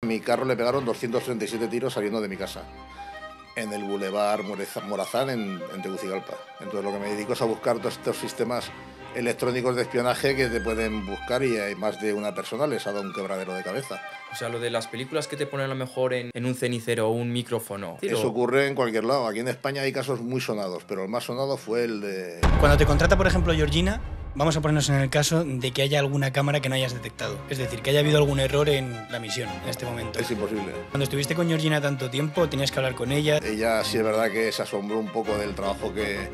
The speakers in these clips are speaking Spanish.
A mi carro le pegaron 237 tiros saliendo de mi casa, en el Boulevard Morazán, en, en, Tegucigalpa. Entonces lo que me dedico es a buscar todos estos sistemas electrónicos de espionaje que te pueden buscar y hay más de una persona les ha dado un quebradero de cabeza. O sea, lo de las películas que te ponen a lo mejor en, en un cenicero o un micrófono. Eso ocurre en cualquier lado. Aquí en España hay casos muy sonados, pero el más sonado fue el de... Cuando te contrata, por ejemplo, Georgina, vamos a ponernos en el caso de que haya alguna cámara que no hayas detectado. Es decir, que haya habido algún error en la misión en este momento. Es imposible. Cuando estuviste con Georgina tanto tiempo, tenías que hablar con ella. Ella sí es verdad que se asombró un poco del trabajo que,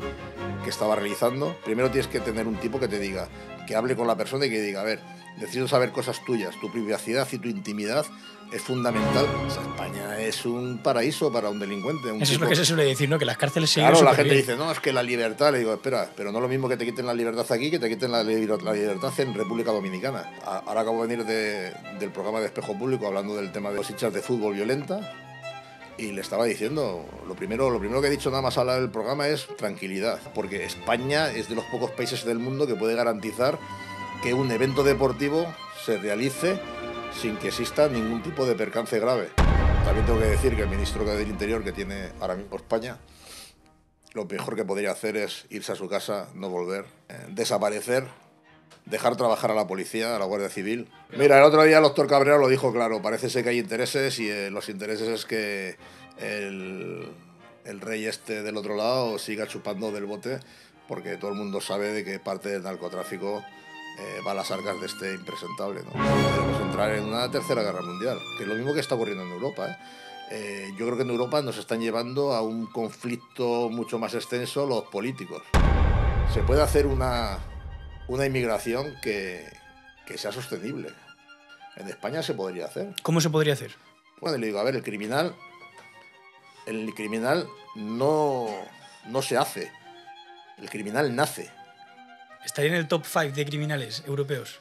estaba realizando. Primero tienes que tener un tipo que te diga, que hable con la persona y que diga, a ver, necesito saber cosas tuyas, tu privacidad y tu intimidad es fundamental. España es un paraíso para un delincuente. Eso es lo que se suele decir, ¿no? Que las cárceles siguen… Claro, la gente dice, no, es que la libertad, le digo, espera, pero no es lo mismo que te quiten la libertad aquí que te quiten la, libertad en República Dominicana. Ahora acabo de venir del programa de Espejo Público hablando del tema de los hinchas de fútbol violenta y le estaba diciendo, lo primero, lo primero que he dicho nada más hablar del programa es tranquilidad, porque España es de los pocos países del mundo que puede garantizar que un evento deportivo se realice sin que exista ningún tipo de percance grave. También tengo que decir que el ministro del Interior que tiene ahora mismo España, lo mejor que podría hacer es irse a su casa, no volver, eh, desaparecer, dejar trabajar a la policía, a la Guardia Civil. Mira, el otro día el doctor Cabrera lo dijo claro, parece ser que hay intereses y eh, los intereses es que el, el rey este del otro lado siga chupando del bote porque todo el mundo sabe de que parte del narcotráfico eh, las arcas de este impresentable. ¿no? Podemos entrar en una tercera guerra mundial, que es lo mismo que está ocurriendo en Europa. ¿eh? Eh, yo creo que en Europa nos están llevando a un conflicto mucho más extenso los políticos. Se puede hacer una, inmigración que, sea sostenible. En España se podría hacer. ¿Cómo se podría hacer? Bueno, le digo, a ver, el criminal, el criminal no se hace, el criminal nace. ¿Estaría en el top 5 de criminales europeos?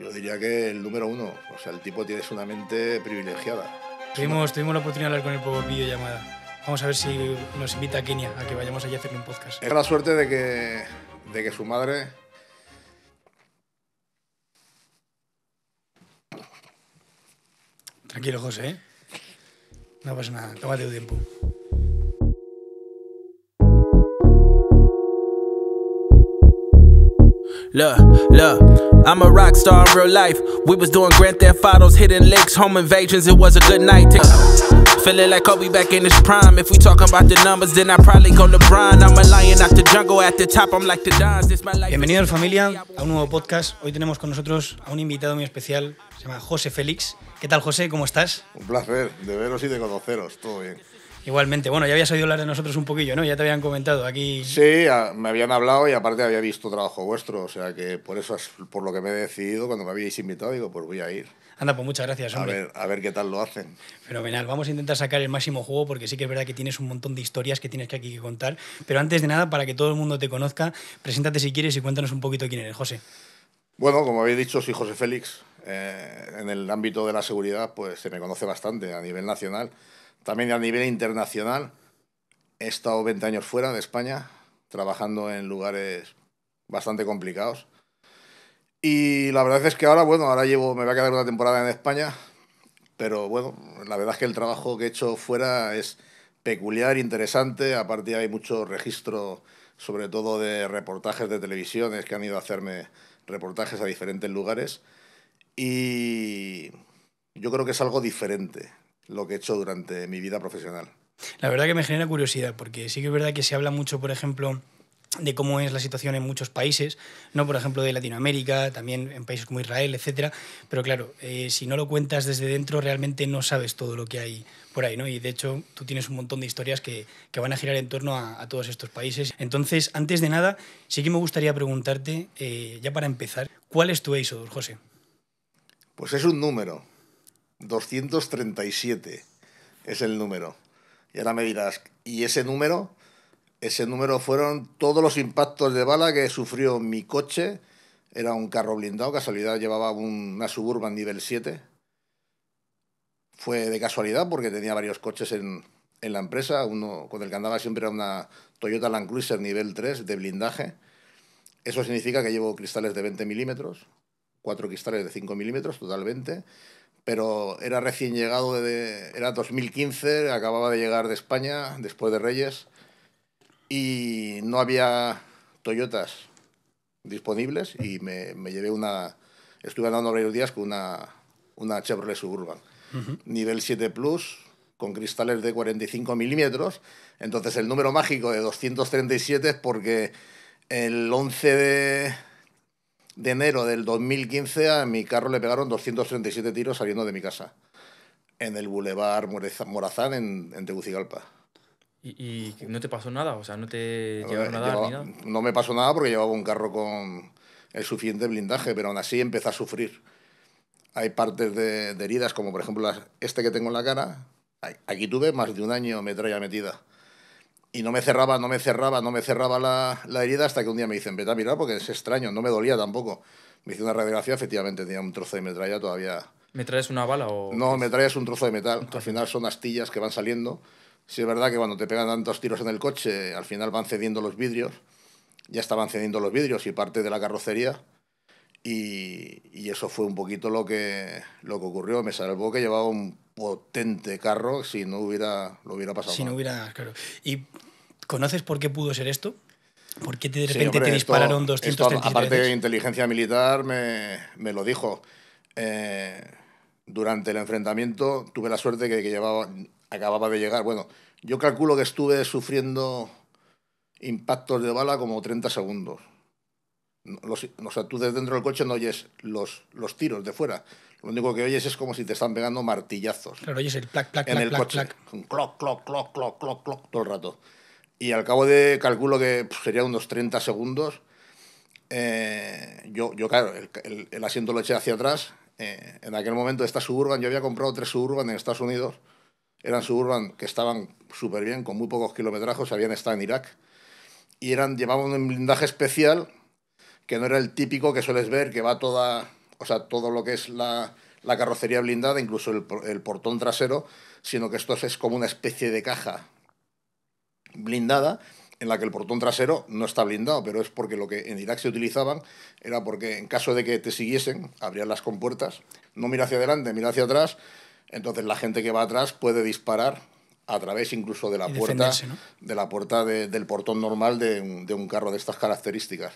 Yo diría que el número uno. O sea, el tipo tiene una mente privilegiada. Tuvimos, la oportunidad de hablar con él por videollamada. Vamos a ver si nos invita a Kenia a que vayamos allí a hacerle un podcast. Es la suerte de que, de que su madre. Tranquilo, José. ¿eh? No pasa nada, tómate tu tiempo. Look, look, I'm a rock star in real life. We was doing Grand Theft Autos, hitting lakes, home invasions. It was a good night. Take, feeling like Kobe back in his prime. If we talking about the numbers, then I probably go LeBron. I'm a lion out the jungle, at the top, I'm like the Dons. This my life. Bienvenidos familia a un nuevo podcast. Hoy tenemos con nosotros a un invitado muy especial. Se llama José Félix. ¿Qué tal José? ¿Cómo estás? Un placer de veros y de conoceros. Todo bien. Igualmente, bueno, ya habías oído hablar de nosotros un poquillo, ¿no? Ya te habían comentado aquí. Sí, me habían hablado y aparte había visto trabajo vuestro, o sea que por eso es por lo que me he decidido cuando me habíais invitado, digo, pues voy a ir. Anda, pues muchas gracias, hombre. A ver, a ver qué tal lo hacen. Fenomenal, vamos a intentar sacar el máximo juego porque sí que es verdad que tienes un montón de historias que tienes que aquí contar, pero antes de nada, para que todo el mundo te conozca, preséntate si quieres y cuéntanos un poquito quién eres, José. Bueno, como habéis dicho, soy José Félix. Eh, en el ámbito de la seguridad, pues se me conoce bastante a nivel nacional. También a nivel internacional, he estado 20 años fuera de España, trabajando en lugares bastante complicados. Y la verdad es que ahora, bueno, ahora llevo, me va a quedar una temporada en España, pero bueno, la verdad es que el trabajo que he hecho fuera es peculiar, interesante, aparte hay mucho registro, sobre todo de reportajes de televisiones que han ido a hacerme reportajes a diferentes lugares y yo creo que es algo diferente, lo que he hecho durante mi vida profesional. La verdad que me genera curiosidad, porque sí que es verdad que se habla mucho, por ejemplo, de cómo es la situación en muchos países, no por ejemplo de Latinoamérica, también en países como Israel, etcétera. Pero claro, eh, si no lo cuentas desde dentro, realmente no sabes todo lo que hay por ahí, ¿no? Y de hecho, tú tienes un montón de historias que, que van a girar en torno a, todos estos países. Entonces, antes de nada, sí que me gustaría preguntarte, eh, ya para empezar, ¿cuál es tu EISO, José? Pues es un número. 237 es el número. Y ahora me dirás, ¿y ese número? Ese número fueron todos los impactos de bala que sufrió mi coche. Era un carro blindado, casualidad llevaba una Suburban nivel 7. Fue de casualidad porque tenía varios coches en, la empresa. Uno con el que andaba siempre era una Toyota Land Cruiser nivel 3 de blindaje. Eso significa que llevo cristales de 20 milímetros, cuatro cristales de 5 milímetros, totalmente, pero era recién llegado, de, era 2015, acababa de llegar de España después de Reyes y no había Toyotas disponibles y me, llevé una, estuve andando varios días con una, una Chevrolet Suburban, nivel 7 Plus, con cristales de 45 milímetros. Entonces el número mágico de 237 es porque el 11 de, de enero del 2015 a mi carro le pegaron 237 tiros saliendo de mi casa, en el Boulevard Morazán, en, Tegucigalpa. ¿Y, no te pasó nada? O sea, ¿no te llevaron nada, ni nada? No me pasó nada porque llevaba un carro con el suficiente blindaje, pero aún así empecé a sufrir. Hay partes de, heridas, como por ejemplo las, este que tengo en la cara. Aquí tuve más de un año metralla metida y no me cerraba, no me cerraba, no me cerraba la, la herida hasta que un día me dicen, vete a mirar porque es extraño, no me dolía tampoco. Me hice una radiografía, efectivamente tenía un trozo de metralla todavía. ¿Me traes una bala o.? No, me traes un trozo de metal. Al final son astillas que van saliendo. Sí, es verdad que cuando te pegan tantos tiros en el coche, al final van cediendo los vidrios. Ya estaban cediendo los vidrios y parte de la carrocería. Y, y eso fue un poquito lo que, lo que ocurrió. Me salvó que llevaba un potente carro si no hubiera, lo hubiera pasado. Si no hubiera, claro. ¿Y conoces por qué pudo ser esto? ¿Por qué de repente te dispararon esto, Aparte de inteligencia militar, me, me lo dijo. Eh, durante el enfrentamiento tuve la suerte que, que llevaba, acababa de llegar. Bueno, yo calculo que estuve sufriendo impactos de bala como 30 segundos. Los, o sea, tú desde dentro del coche no oyes los, los tiros de fuera, lo único que oyes es como si te están pegando martillazos. Claro, oyes el plac, plac, en el coche. Plac. Cloc, cloc, cloc, cloc, cloc, todo el rato. Y al cabo de, calculo que pues, sería serían unos 30 segundos, eh, yo, yo, claro, el, el, asiento lo eché hacia atrás. Eh, en aquel momento, esta Suburban, yo había comprado tres Suburban en Estados Unidos. Eran Suburban que estaban súper bien, con muy pocos kilometrajos, habían estado en Irak. Y eran, llevaban un blindaje especial, que no era el típico que sueles ver, que va toda o sea, todo lo que es la, carrocería blindada, incluso el, portón trasero, sino que esto es como una especie de caja blindada en la que el portón trasero no está blindado, pero es porque lo que en Irak se utilizaban era porque en caso de que te siguiesen, abrían las compuertas, no mira hacia adelante, mira hacia atrás, entonces la gente que va atrás puede disparar a través incluso de la puerta, de la puerta del portón normal de un carro de estas características.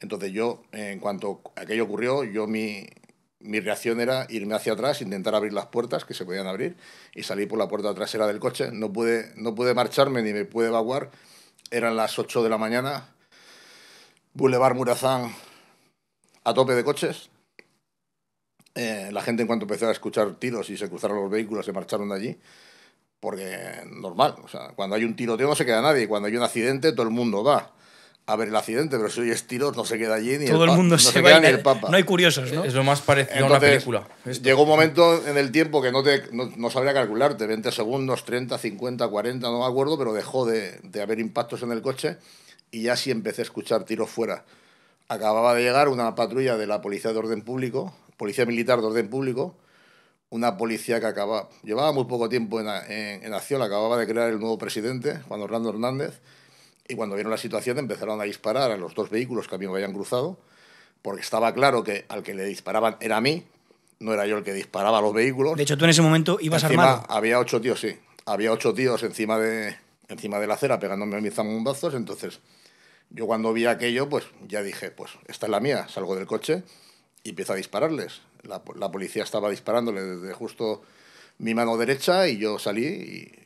Entonces yo, en cuanto aquello ocurrió, yo mi, reacción era irme hacia atrás, intentar abrir las puertas que se podían abrir y salir por la puerta trasera del coche. No pude, no marcharme ni me pude evacuar. Eran las 8 de la mañana, Boulevard Murazán a tope de coches. Eh, la gente en cuanto empezó a escuchar tiros y se cruzaron los vehículos se marcharon de allí. Porque normal, o sea, cuando hay un tiroteo no se queda nadie, cuando hay un accidente todo el mundo va a ver el accidente, pero si oyes tiros no se queda allí ni Todo el, mundo se, se el Papa. No hay curiosos, ¿no? Es lo más parecido a una película. Llegó un momento en el tiempo que no, te, no, no, sabría calcularte, 20 segundos, 30, 50, 40, no me acuerdo, pero dejó de, de haber impactos en el coche y ya sí empecé a escuchar tiros fuera. Acababa de llegar una patrulla de la Policía de Orden Público, Policía Militar de Orden Público, una policía que acababa, llevaba muy poco tiempo en, en, en acción, acababa de crear el nuevo presidente, Juan Orlando Hernández, y cuando vieron la situación empezaron a disparar a los dos vehículos que a mí me habían cruzado, porque estaba claro que al que le disparaban era a mí, no era yo el que disparaba a los vehículos. De hecho, tú en ese momento ibas armado. Había ocho tíos, sí. Había ocho tíos encima de, encima de la acera pegándome a mis zambazos. Entonces, yo cuando vi aquello, pues ya dije, pues esta es la mía. Salgo del coche y empiezo a dispararles. La, la policía estaba disparándole desde justo mi mano derecha y yo salí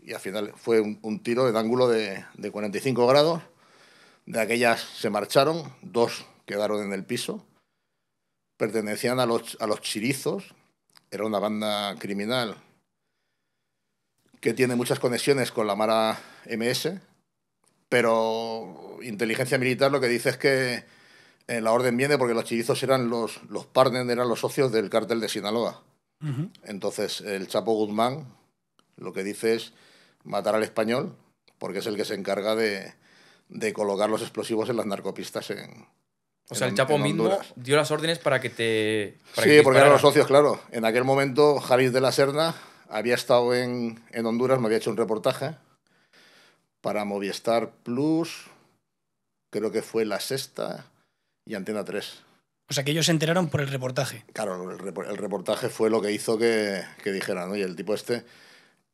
y, al final fue un, tiro en ángulo de, 45 grados. De aquellas se marcharon, dos quedaron en el piso. Pertenecían a los, a los Chirizos, era una banda criminal que tiene muchas conexiones con la Mara MS, pero inteligencia militar lo que dice es que eh, la orden viene porque los chirizos eran los, los partners, eran los socios del cártel de Sinaloa. Entonces, el Chapo Guzmán lo que dice es matar al español, porque es el que se encarga de, colocar los explosivos en las narcopistas en. O sea, el Chapo mismo dio las órdenes para que te. sí, porque eran los socios, claro. En aquel momento, Harris de la Serna había estado en, en Honduras, me había hecho un reportaje para Movistar Plus, creo que fue la sexta y Antena 3. O sea, que ellos se enteraron por el reportaje. Claro, el, reportaje fue lo que hizo que, que dijeran, oye, el tipo este,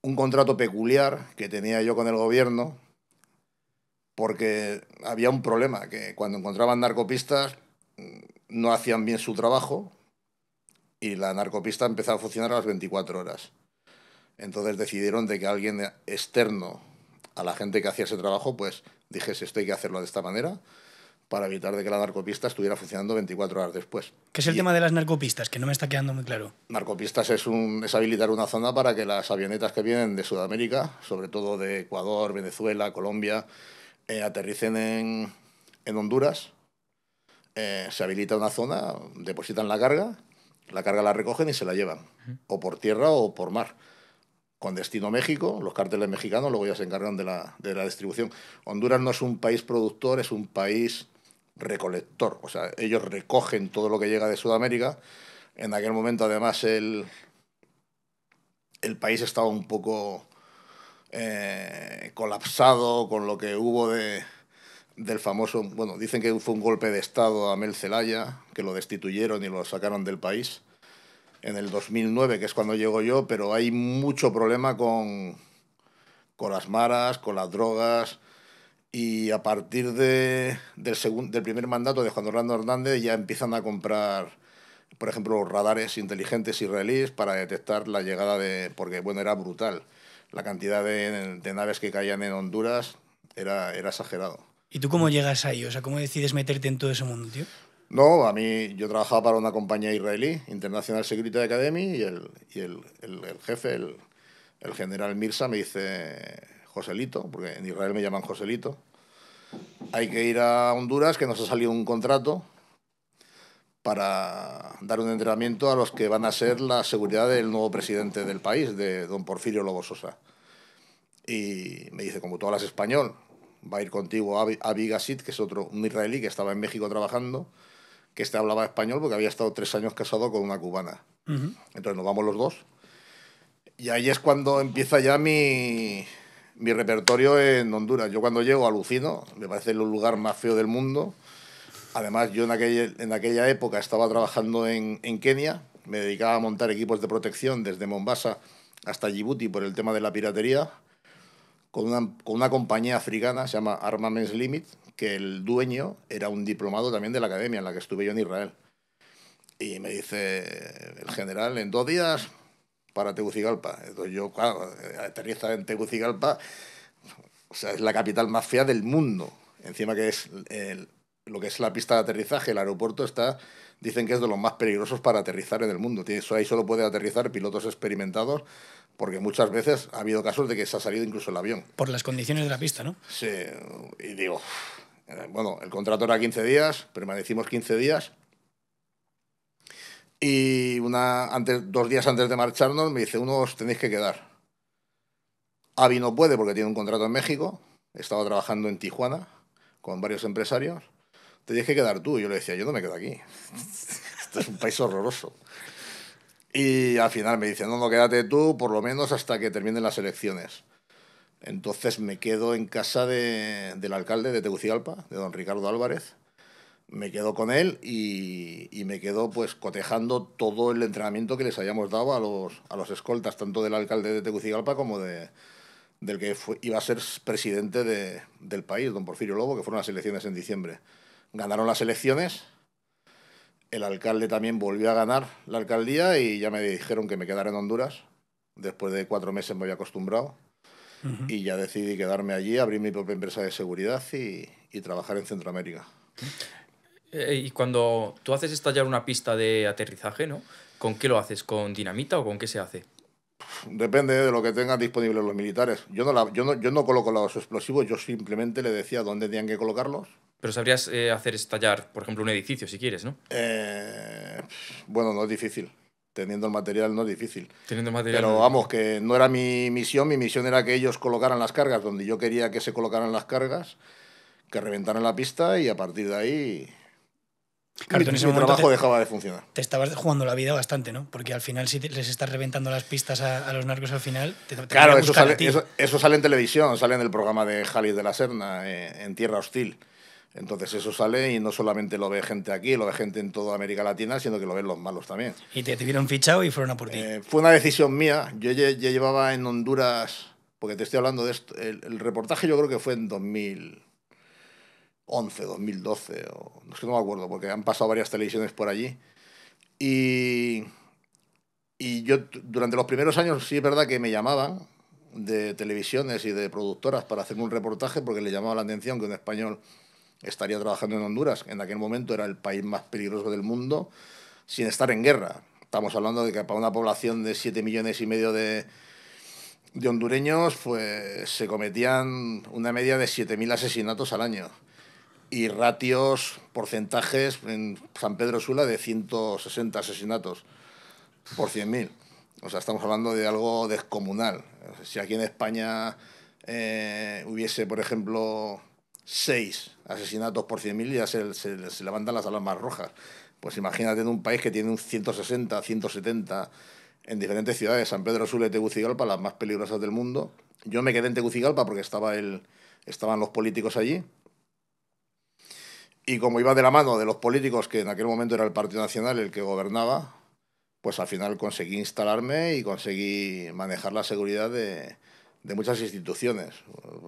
un contrato peculiar que tenía yo con el gobierno, porque había un problema, que cuando encontraban narcopistas mm, no hacían bien su trabajo y la narcopista empezaba a funcionar a las 24 horas. Entonces decidieron de que alguien externo a la gente que hacía ese trabajo, pues dijese, esto hay que hacerlo de esta manera para evitar de que la narcopista estuviera funcionando 24 horas después. ¿Qué es el tema de las narcopistas? Que no me está quedando muy claro. Narcopistas es, un, es habilitar una zona para que las avionetas que vienen de Sudamérica, sobre todo de Ecuador, Venezuela, Colombia, eh, aterricen en, Honduras. Eh, se habilita una zona, depositan la carga, la carga la recogen y se la llevan, o por tierra o por mar con destino México, los cárteles mexicanos luego ya se encargan de la, de la, distribución. Honduras no es un país productor, es un país recolector. O sea, ellos recogen todo lo que llega de Sudamérica. En aquel momento, además, el, el país estaba un poco eh, colapsado con lo que hubo del famoso, bueno, dicen que fue un golpe de Estado a Mel Zelaya, que lo destituyeron y lo sacaron del país en el 2009, que es cuando llego yo, pero hay mucho problema con, con las maras, con las drogas, y a partir del, segundo del primer mandato de Juan Orlando Hernández ya empiezan a comprar, por ejemplo, radares inteligentes israelíes para detectar la llegada de... porque, bueno, era brutal. La cantidad de, naves que caían en Honduras era, era exagerado. ¿Y tú cómo llegas ahí? O sea, ¿cómo decides meterte en todo ese mundo, tío? No, a mí yo trabajaba para una compañía israelí, International Security Academy, y el, jefe, el, el general Mirza, me dice, Joselito, porque en Israel me llaman Joselito. Hay que ir a Honduras, que nos ha salido un contrato para dar un entrenamiento a los que van a ser la seguridad del nuevo presidente del país, de don Porfirio Lobo Sosa. Y me dice, como tú hablas español, va a ir contigo a Gassit, que es otro un israelí que estaba en México trabajando, que este hablaba español porque había estado tres años casado con una cubana. Entonces nos vamos los dos. Y ahí es cuando empieza ya mi, mi repertorio en Honduras. Yo cuando llego alucino, me parece el lugar más feo del mundo. Además, yo en aquella, en aquella época estaba trabajando en, en Kenia, me dedicaba a montar equipos de protección desde Mombasa hasta Djibouti por el tema de la piratería, con una, con una compañía africana, se llama Armaments Limit, que el dueño era un diplomado también de la academia en la que estuve yo en Israel. Y me dice el general, en dos días para Tegucigalpa. Entonces yo, claro, eh, aterriza en Tegucigalpa, o sea, es la capital más fea del mundo. Encima que es lo que es la pista de aterrizaje, el aeropuerto está, dicen que es de los más peligrosos para aterrizar en el mundo. ahí solo puede aterrizar pilotos experimentados, porque muchas veces ha habido casos de que se ha salido incluso el avión. Por las condiciones de la pista, ¿no? Sí, y digo, eh, bueno, el contrato era 15 días, permanecimos 15 días, y una, antes, dos días antes de marcharnos me dice, os tenéis que quedar. Avi no puede porque tiene un contrato en México, estaba trabajando en Tijuana con varios empresarios. Tenéis que quedar tú. Y yo le decía, yo no me quedo aquí. Esto es un país horroroso. Y al final me dice, no, no, quédate tú, por lo menos hasta que terminen las elecciones. Entonces me quedo en casa del alcalde de Tegucigalpa, de don Ricardo Álvarez, me quedo con él y, me quedo pues cotejando todo el entrenamiento que les hayamos dado a los, a los escoltas, tanto del alcalde de Tegucigalpa como de, del que iba a ser presidente del país, don Porfirio Lobo, que fueron las elecciones en diciembre. Ganaron las elecciones, el alcalde también volvió a ganar la alcaldía y ya me dijeron que me quedara en Honduras. Después de cuatro meses me había acostumbrado. Y ya decidí quedarme allí, abrir mi propia empresa de seguridad y, y trabajar en Centroamérica. Eh, y cuando tú haces estallar una pista de aterrizaje, ¿no? ¿Con qué lo haces? ¿Con dinamita o con qué se hace? Depende de lo que tengan disponibles los militares. Yo no, yo no, coloco los explosivos, yo simplemente le decía dónde tenían que colocarlos. Pero sabrías eh, hacer estallar, por ejemplo, un edificio si quieres, ¿no? Eh, bueno, no es difícil. Teniendo el material no es difícil. Teniendo material. Pero vamos, que no era mi misión. Mi misión era que ellos colocaran las cargas donde yo quería que se colocaran las cargas, que reventaran la pista y a partir de ahí mi, en ese trabajo dejaba de funcionar. Te estabas jugando la vida bastante, ¿no? Porque al final, si les estás reventando las pistas a, los narcos al final, Claro, eso sale, eso, sale en televisión, sale en el programa de Jalis de la Serna, eh, en Tierra Hostil. Entonces eso sale y no solamente lo ve gente aquí, lo ve gente en toda América Latina, sino que lo ven los malos también. ¿Y te tuvieron fichado y fueron a por ti? Eh, fue una decisión mía. Yo ya, llevaba en Honduras, porque te estoy hablando de esto, el reportaje yo creo que fue en 2000, 2011, 2012, no, sé, no me acuerdo, porque han pasado varias televisiones por allí. Y, y yo durante los primeros años sí es verdad que me llamaban de televisiones y de productoras para hacer un reportaje porque le llamaba la atención que un español estaría trabajando en Honduras. En aquel momento era el país más peligroso del mundo sin estar en guerra. Estamos hablando de que para una población de 7 millones y medio de, hondureños pues se cometían una media de 7.000 asesinatos al año y ratios, porcentajes en San Pedro Sula de 160 asesinatos por 100.000. O sea, estamos hablando de algo descomunal. Si aquí en España eh, hubiese, por ejemplo, 6 asesinatos por 100.000, ya se, se, levantan las alarmas rojas. Pues imagínate en un país que tiene un 160, 170 en diferentes ciudades, San Pedro Sula y Tegucigalpa, las más peligrosas del mundo. Yo me quedé en Tegucigalpa porque estaba el, estaban los políticos allí y como iba de la mano de los políticos, que en aquel momento era el Partido Nacional el que gobernaba, pues al final conseguí instalarme y conseguí manejar la seguridad de, muchas instituciones,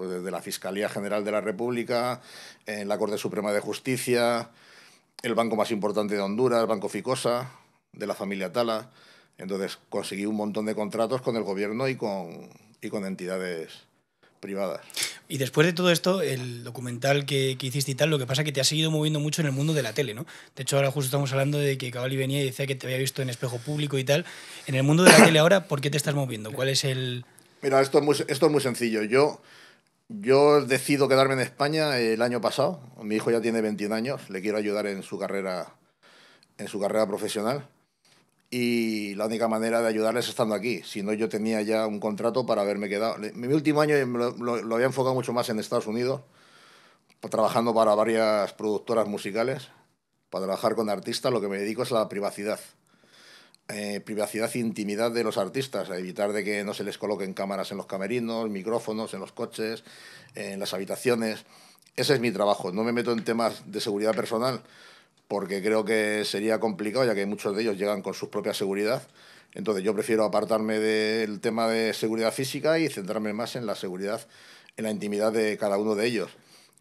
desde la Fiscalía General de la República, en la Corte Suprema de Justicia, el banco más importante de Honduras, el Banco Ficosa, de la familia Tala. Entonces conseguí un montón de contratos con el gobierno y con entidades privadas. Y después de todo esto, el documental que, que, hiciste y tal, lo que pasa es que te has seguido moviendo mucho en el mundo de la tele, ¿no? De hecho, ahora justo estamos hablando de que Cavalli venía y decía que te había visto en espejo público y tal. En el mundo de la tele ahora, ¿por qué te estás moviendo? ¿Cuál es el...? Mira, esto es muy, esto es muy sencillo. Yo, yo decido quedarme en España el año pasado. Mi hijo ya tiene 21 años. Le quiero ayudar en su carrera, en su carrera profesional y la única manera de ayudarles es estando aquí. Si no, yo tenía ya un contrato para haberme quedado. Mi último año lo, lo, había enfocado mucho más en Estados Unidos, trabajando para varias productoras musicales. Para trabajar con artistas lo que me dedico es a la privacidad. Eh, privacidad e intimidad de los artistas, a evitar de que no se les coloquen cámaras en los camerinos, micrófonos, en los coches, en las habitaciones. Ese es mi trabajo. No me meto en temas de seguridad personal porque creo que sería complicado, ya que muchos de ellos llegan con su propia seguridad. Entonces yo prefiero apartarme del tema de seguridad física y centrarme más en la seguridad, en la intimidad de cada uno de ellos,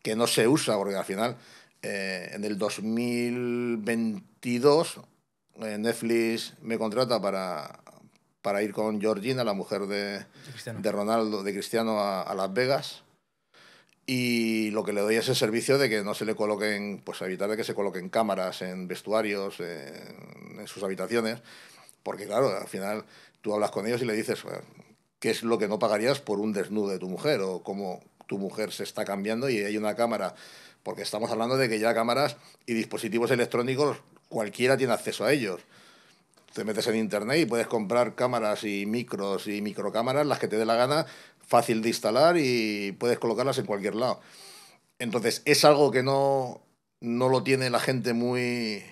que no se usa, porque al final eh, en el 2022 eh, Netflix me contrata para, ir con Georgina, la mujer de, de, Ronaldo, de Cristiano, a Las Vegas y lo que le doy es el servicio de que no se le coloquen, pues evitar de que se coloquen cámaras en vestuarios, en, sus habitaciones, porque claro, al final tú hablas con ellos y le dices qué es lo que no pagarías por un desnudo de tu mujer o cómo tu mujer se está cambiando y hay una cámara, porque estamos hablando de que ya cámaras y dispositivos electrónicos cualquiera tiene acceso a ellos. Te metes en internet y puedes comprar cámaras y micros y microcámaras, las que te dé la gana, fácil de instalar y puedes colocarlas en cualquier lado. Entonces, es algo que no, no lo tiene la gente muy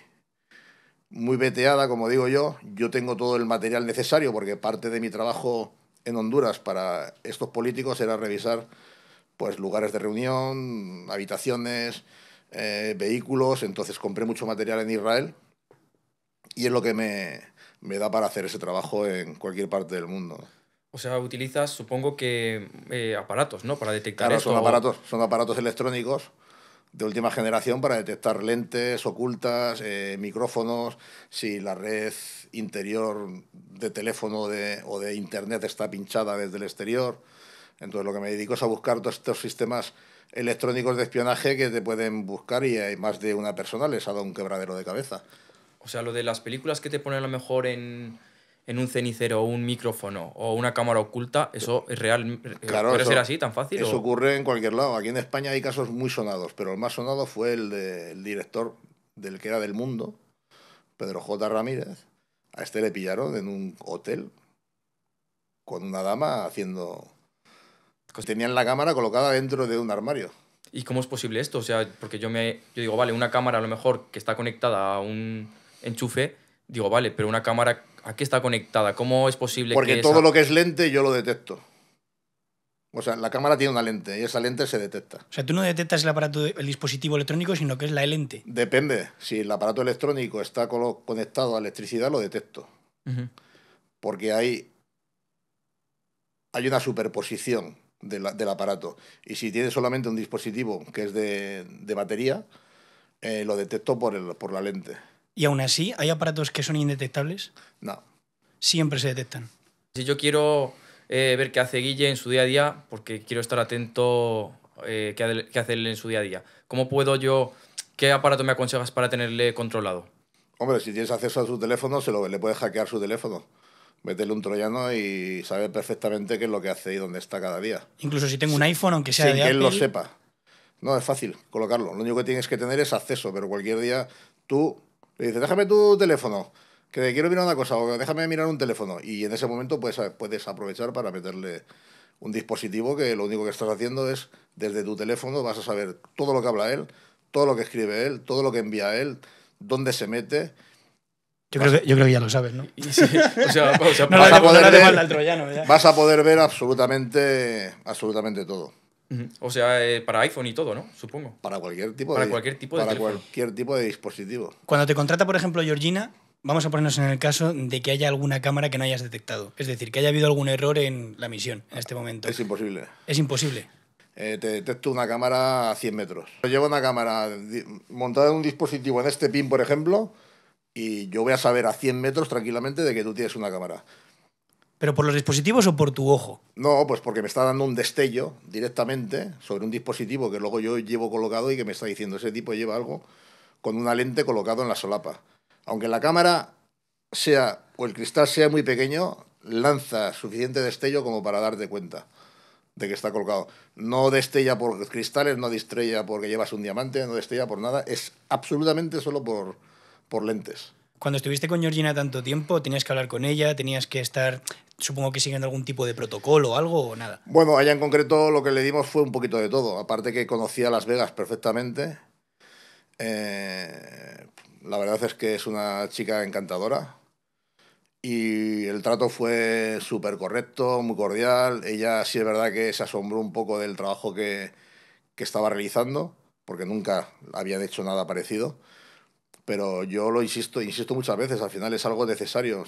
muy veteada, como digo yo. Yo tengo todo el material necesario porque parte de mi trabajo en Honduras para estos políticos era revisar pues lugares de reunión, habitaciones, eh, vehículos. Entonces compré mucho material en Israel y es lo que me, me da para hacer ese trabajo en cualquier parte del mundo. O sea, utilizas, supongo que eh, aparatos, ¿no? Para detectar claro, Son aparatos, son aparatos electrónicos de última generación para detectar lentes ocultas, eh, micrófonos, si la red interior de teléfono o de internet está pinchada desde el exterior. Entonces lo que me dedico es a buscar todos estos sistemas electrónicos de espionaje que te pueden buscar y hay más de una persona les ha dado un quebradero de cabeza. O sea, lo de las películas que te ponen a lo mejor en, en un cenicero, o un micrófono o una cámara oculta, eso es real. Eh, claro, ¿Puede ser así tan fácil? Eso ocurre en cualquier lado. Aquí en España hay casos muy sonados, pero el más sonado fue el del director del que era del mundo, Pedro J. Ramírez. A este le pillaron en un hotel con una dama haciendo. Tenían la cámara colocada dentro de un armario. ¿Y cómo es posible esto? O sea, porque yo me yo digo, vale, una cámara a lo mejor que está conectada a un enchufe, digo, vale, pero una cámara ¿A qué está conectada? ¿Cómo es posible Porque Porque todo lo que es lente yo lo detecto. O sea, la cámara tiene una lente y esa lente se detecta. O sea, tú no detectas el aparato, el dispositivo electrónico, sino que es la lente. Depende. Si el aparato electrónico está conectado a electricidad, lo detecto. Porque hay, hay una superposición del aparato. Y si tiene solamente un dispositivo que es de, batería, eh, lo detecto por, el, por la lente. Y aún así, ¿hay aparatos que son indetectables? No. Siempre se detectan. Si yo quiero eh, ver qué hace Guille en su día a día, porque quiero estar atento eh, qué, hace él en su día a día, ¿cómo puedo yo, qué aparato me aconsejas para tenerle controlado? Hombre, si tienes acceso a su teléfono, se lo, le puedes hackear su teléfono. Métele un troyano y sabe perfectamente qué es lo que hace y dónde está cada día. Incluso si tengo un iPhone, aunque sea Sin que él lo sepa. No, es fácil colocarlo. Lo único que tienes que tener es acceso, pero cualquier día tú le dices, déjame tu teléfono, que quiero mirar una cosa, o déjame mirar un teléfono. Y en ese momento puedes, puedes aprovechar para meterle un dispositivo que lo único que estás haciendo es, desde tu teléfono, vas a saber todo lo que habla él, todo lo que escribe él, todo lo que envía él, dónde se mete. Yo creo, que, ya lo sabes, ¿no? o sea, vas a poder ver absolutamente, absolutamente todo. O sea, eh, para iPhone y todo, ¿no? Supongo. Para cualquier tipo para de, cualquier tipo Para cualquier tipo de dispositivo. Cuando te contrata, por ejemplo, Georgina, vamos a ponernos en el caso de que haya alguna cámara que no hayas detectado. Es decir, que haya habido algún error en la misión en este momento. Es imposible. Es imposible. Eh, te detecto una cámara a 100 metros. Llevo una cámara montada en un dispositivo en este pin, por ejemplo, y yo voy a saber a 100 metros tranquilamente de que tú tienes una cámara. ¿Pero por los dispositivos o por tu ojo? No, pues porque me está dando un destello directamente sobre un dispositivo que luego yo llevo colocado y que me está diciendo, ese tipo lleva algo con una lente colocado en la solapa. Aunque la cámara sea o el cristal sea muy pequeño, lanza suficiente destello como para darte cuenta de que está colocado. No destella por cristales, no destella porque llevas un diamante, no destella por nada, es absolutamente solo por, por lentes cuando estuviste con Georgina tanto tiempo, tenías que hablar con ella, tenías que estar, supongo que siguiendo algún tipo de protocolo o algo o nada. Bueno, allá en concreto lo que le dimos fue un poquito de todo. Aparte que conocía Las Vegas perfectamente. Eh, la verdad es que es una chica encantadora. Y el trato fue súper correcto, muy cordial. Ella sí es verdad que se asombró un poco del trabajo que, que estaba realizando, porque nunca habían hecho nada parecido pero yo lo insisto, insisto muchas veces, al final es algo necesario.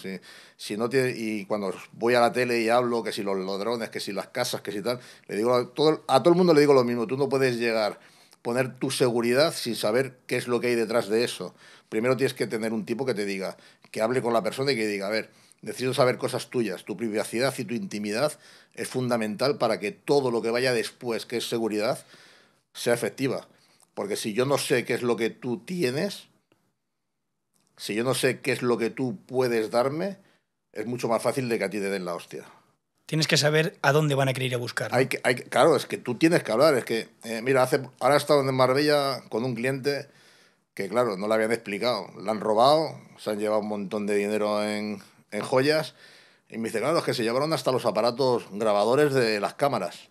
Si, no y cuando voy a la tele y hablo que si los ladrones, que si las casas, que si tal, le digo a todo, a todo el mundo le digo lo mismo, tú no puedes llegar, poner tu seguridad sin saber qué es lo que hay detrás de eso. Primero tienes que tener un tipo que te diga, que hable con la persona y que diga, a ver, necesito saber cosas tuyas, tu privacidad y tu intimidad es fundamental para que todo lo que vaya después, que es seguridad, sea efectiva. Porque si yo no sé qué es lo que tú tienes, si yo no sé qué es lo que tú puedes darme, es mucho más fácil de que a ti te den la hostia. Tienes que saber a dónde van a querer ir a buscar. Hay claro, es que tú tienes que hablar. Es que, eh, mira, hace, ahora he estado en Marbella con un cliente que, claro, no le habían explicado. Le han robado, se han llevado un montón de dinero en, joyas. Y me dice, claro, es que se llevaron hasta los aparatos grabadores de las cámaras.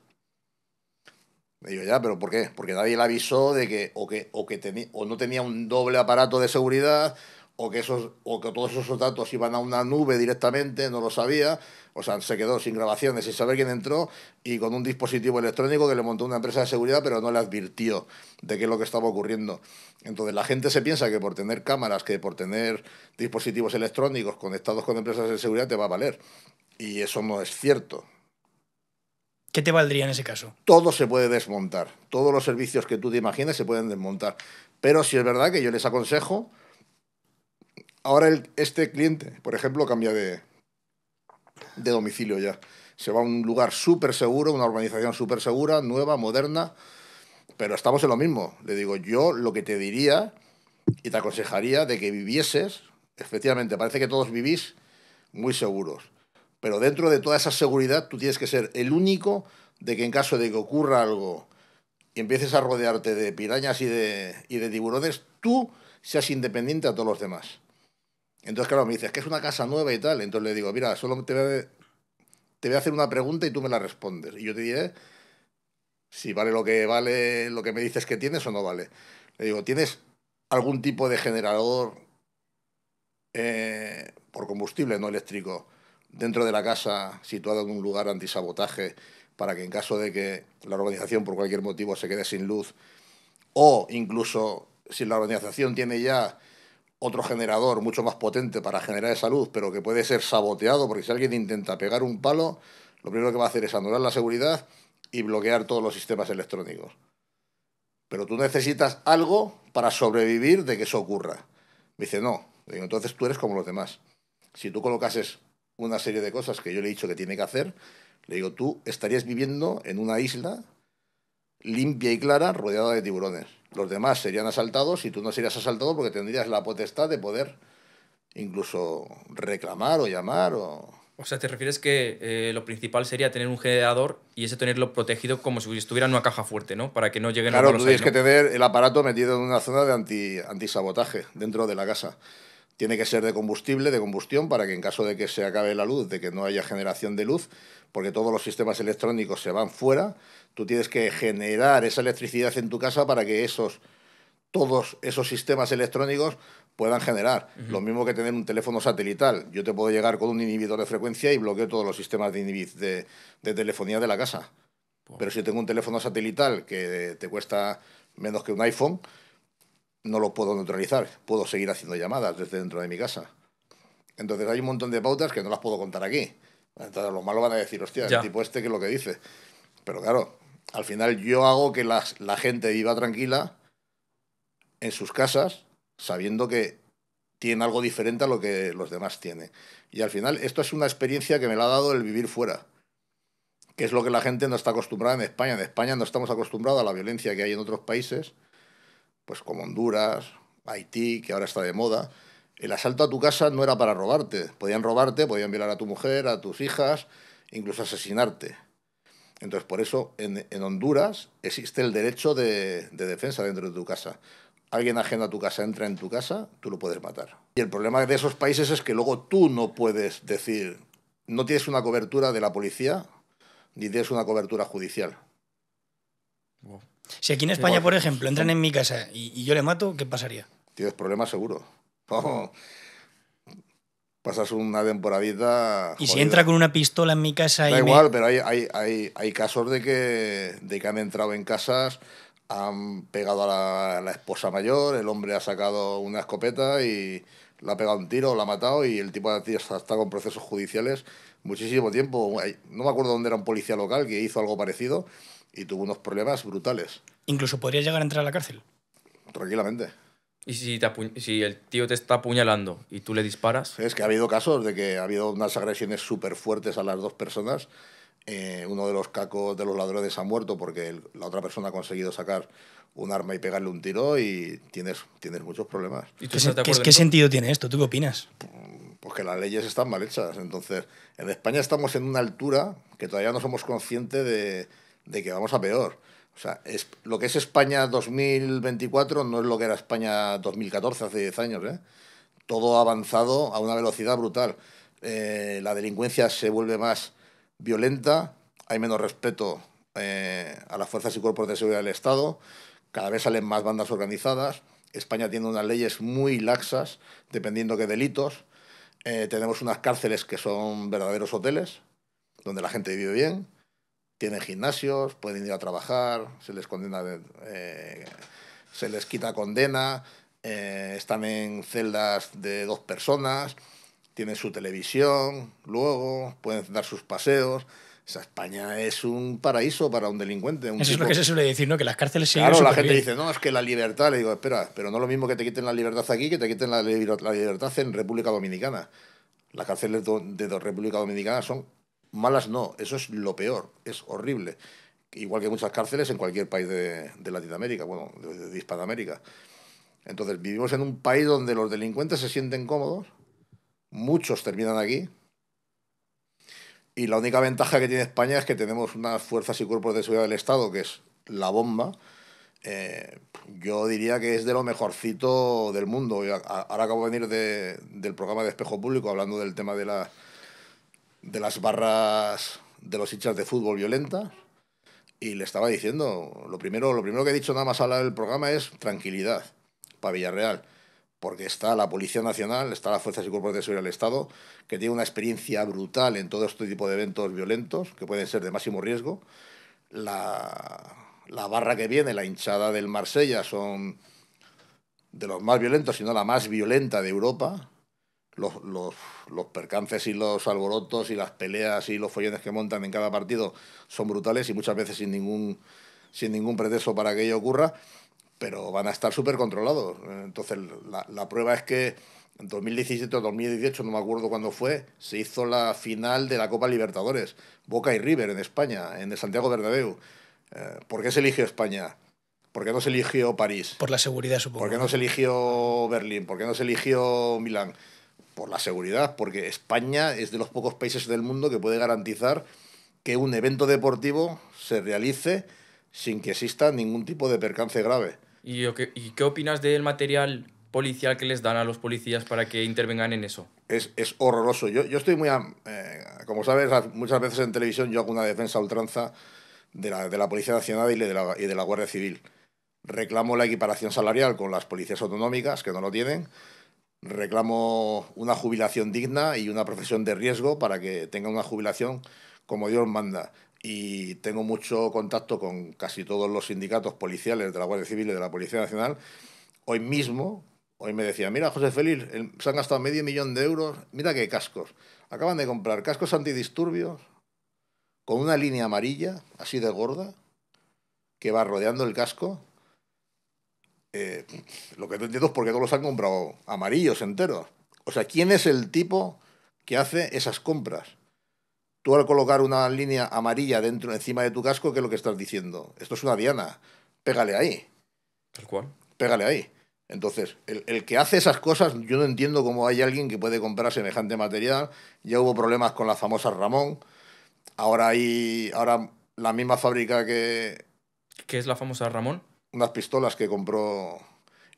Me digo, ya, pero ¿por qué? Porque nadie le avisó de que o que, o que o no tenía un doble aparato de seguridad o que, esos, o que todos esos datos iban a una nube directamente, no lo sabía, o sea, se quedó sin grabaciones, sin saber quién entró y con un dispositivo electrónico que le montó una empresa de seguridad, pero no le advirtió de qué es lo que estaba ocurriendo. Entonces la gente se piensa que por tener cámaras, que por tener dispositivos electrónicos conectados con empresas de seguridad te va a valer. Y eso no es cierto. ¿Qué te valdría en ese caso? Todo se puede desmontar. Todos los servicios que tú te imagines se pueden desmontar. Pero si es verdad que yo les aconsejo ahora este cliente, por ejemplo, cambia de, domicilio ya. Se va a un lugar súper seguro, una organización súper segura, nueva, moderna, pero estamos en lo mismo. Le digo, yo lo que te diría y te aconsejaría de que vivieses, efectivamente, parece que todos vivís muy seguros, pero dentro de toda esa seguridad tú tienes que ser el único de que en caso de que ocurra algo y empieces a rodearte de pirañas y de, y de tiburones, tú seas independiente a todos los demás. Entonces, claro, me dices que es una casa nueva y tal. Entonces le digo, mira, solo te voy, a, hacer una pregunta y tú me la respondes. Y yo te diré si vale lo que vale lo que me dices que tienes o no vale. Le digo, ¿tienes algún tipo de generador eh, por combustible no eléctrico dentro de la casa situado en un lugar antisabotaje para que en caso de que la organización por cualquier motivo se quede sin luz o incluso si la organización tiene ya otro generador mucho más potente para generar esa luz, pero que puede ser saboteado, porque si alguien intenta pegar un palo, lo primero que va a hacer es anular la seguridad y bloquear todos los sistemas electrónicos. Pero tú necesitas algo para sobrevivir de que eso ocurra. Me dice, no. Digo, entonces tú eres como los demás. Si tú colocases una serie de cosas que yo le he dicho que tiene que hacer, le digo, tú estarías viviendo en una isla limpia y clara, rodeada de tiburones los demás serían asaltados y tú no serías asaltado porque tendrías la potestad de poder incluso reclamar o llamar o... O sea, te refieres que eh, lo principal sería tener un generador y ese tenerlo protegido como si estuviera en una caja fuerte, ¿no? Para que no lleguen a Claro, tú que tener el aparato metido en una zona de anti, antisabotaje dentro de la casa tiene que ser de combustible, de combustión, para que en caso de que se acabe la luz, de que no haya generación de luz, porque todos los sistemas electrónicos se van fuera, tú tienes que generar esa electricidad en tu casa para que esos todos esos sistemas electrónicos puedan generar. Lo mismo que tener un teléfono satelital. Yo te puedo llegar con un inhibidor de frecuencia y bloqueo todos los sistemas de telefonía de la casa. Pero si tengo un teléfono satelital que te cuesta menos que un iPhone, no lo puedo neutralizar, puedo seguir haciendo llamadas desde dentro de mi casa. Entonces hay un montón de pautas que no las puedo contar aquí. Entonces los malos van a decir, hostia, el tipo este que es lo que dice. Pero claro, al final yo hago que la gente viva tranquila en sus casas, sabiendo que tiene algo diferente a lo que los demás tienen. Y al final esto es una experiencia que me la ha dado el vivir fuera, que es lo que la gente no está acostumbrada en España. En España no estamos acostumbrados a la violencia que hay en otros países pues como Honduras, Haití, que ahora está de moda, el asalto a tu casa no era para robarte. Podían robarte, podían violar a tu mujer, a tus hijas, incluso asesinarte. Entonces, por eso en, Honduras existe el derecho de, defensa dentro de tu casa. Alguien ajeno a tu casa entra en tu casa, tú lo puedes matar. Y el problema de esos países es que luego tú no puedes decir, no tienes una cobertura de la policía ni tienes una cobertura judicial. Si aquí en España, por ejemplo, entran en mi casa y, y yo le mato, ¿qué pasaría? Tienes problemas seguro. pasas una temporadita. Y si entra con una pistola en mi casa. Da igual, pero hay, hay, hay, hay, casos de que, de que han entrado en casas, han pegado a la, esposa mayor, el hombre ha sacado una escopeta y la ha pegado un tiro, la ha matado y el tipo de está, está con procesos judiciales muchísimo tiempo. No me acuerdo dónde era un policía local que hizo algo parecido y tuvo unos problemas brutales. Incluso podría llegar a entrar a la cárcel. Tranquilamente. ¿Y si, si el tío te está apuñalando y tú le disparas? Es que ha habido casos de que ha habido unas agresiones súper fuertes a las dos personas. Eh, uno de los cacos de los ladrones ha muerto porque la otra persona ha conseguido sacar un arma y pegarle un tiro y tienes, tienes muchos problemas. ¿Qué, ¿qué sentido tiene esto? ¿Tú qué opinas? Pues que las leyes están mal hechas. Entonces, en España estamos en una altura que todavía no somos conscientes de de que vamos a peor. O sea, es, lo que es España 2024 no es lo que era España 2014, hace 10 años. ¿eh? Todo ha avanzado a una velocidad brutal. Eh, la delincuencia se vuelve más violenta, hay menos respeto eh, a las fuerzas y cuerpos de seguridad del Estado, cada vez salen más bandas organizadas. España tiene unas leyes muy laxas, dependiendo qué delitos. tenemos unas cárceles que son verdaderos hoteles, donde la gente vive bien tienen gimnasios, pueden ir a trabajar, se les condena, eh, se les quita condena, eh, están en celdas de dos personas, tienen su televisión, luego pueden dar sus paseos. España es un paraíso para un delincuente. Eso es lo que se suele decir, ¿no? Que las cárceles se Claro, la gente dice, no, es que la libertad. Le digo, espera, pero no es lo mismo que te quiten la libertad aquí que te quiten la, la libertad en República Dominicana. Las cárceles de República Dominicana son Malas no, eso es lo peor, es horrible. Igual que muchas cárceles en cualquier país de, Latinoamérica, bueno, de, Hispanoamérica. Entonces, vivimos en un país donde los delincuentes se sienten cómodos, muchos terminan aquí, y la única ventaja que tiene España es que tenemos unas fuerzas y cuerpos de seguridad del Estado, que es la bomba. Eh, yo diría que es de lo mejorcito del mundo. ahora acabo de venir del programa de Espejo Público hablando del tema de la de las barras de los hinchas de fútbol violenta y le estaba diciendo, lo primero, lo primero que he dicho nada más hablar del programa es tranquilidad para Villarreal, porque está la Policía Nacional, está las Fuerzas y Cuerpos de Seguridad del Estado, que tiene una experiencia brutal en todo este tipo de eventos violentos, que pueden ser de máximo riesgo. La, la barra que viene, la hinchada del Marsella, son de los más violentos, sino no la más violenta de Europa, los, los, los, percances y los alborotos y las peleas y los follones que montan en cada partido son brutales y muchas veces sin ningún, sin ningún pretexto para que ello ocurra, pero van a estar súper controlados. Entonces, la, la, prueba es que en 2017 o 2018, no me acuerdo cuándo fue, se hizo la final de la Copa Libertadores, Boca y River en España, en el Santiago Bernabéu. Eh, ¿Por qué se eligió España? ¿Por qué no se eligió París? Por la seguridad, supongo. ¿Por qué no se eligió Berlín? ¿Por qué no se eligió Milán? por la seguridad, porque España es de los pocos países del mundo que puede garantizar que un evento deportivo se realice sin que exista ningún tipo de percance grave. ¿Y, qué, y qué opinas del material policial que les dan a los policías para que intervengan en eso? Es, horroroso. Yo, estoy muy... Eh, como sabes, muchas veces en televisión yo hago una defensa a ultranza de la, Policía Nacional y de la, y de la Guardia Civil. Reclamo la equiparación salarial con las policías autonómicas, que no lo tienen Reclamo una jubilación digna y una profesión de riesgo para que tenga una jubilación como Dios manda. Y tengo mucho contacto con casi todos los sindicatos policiales de la Guardia Civil y de la Policía Nacional. Hoy mismo, hoy me decía, mira José Félix, se han gastado medio millón de euros, mira qué cascos. Acaban de comprar cascos antidisturbios con una línea amarilla, así de gorda, que va rodeando el casco eh, lo que no entiendo es por qué todos los han comprado amarillos enteros. O sea, ¿quién es el tipo que hace esas compras? Tú al colocar una línea amarilla dentro, encima de tu casco, ¿qué es lo que estás diciendo? Esto es una diana, pégale ahí. Tal cual. Pégale ahí. Entonces, el, que hace esas cosas, yo no entiendo cómo hay alguien que puede comprar semejante material. Ya hubo problemas con la famosa Ramón. Ahora hay. Ahora la misma fábrica que. ¿Qué es la famosa Ramón? unas pistolas que compró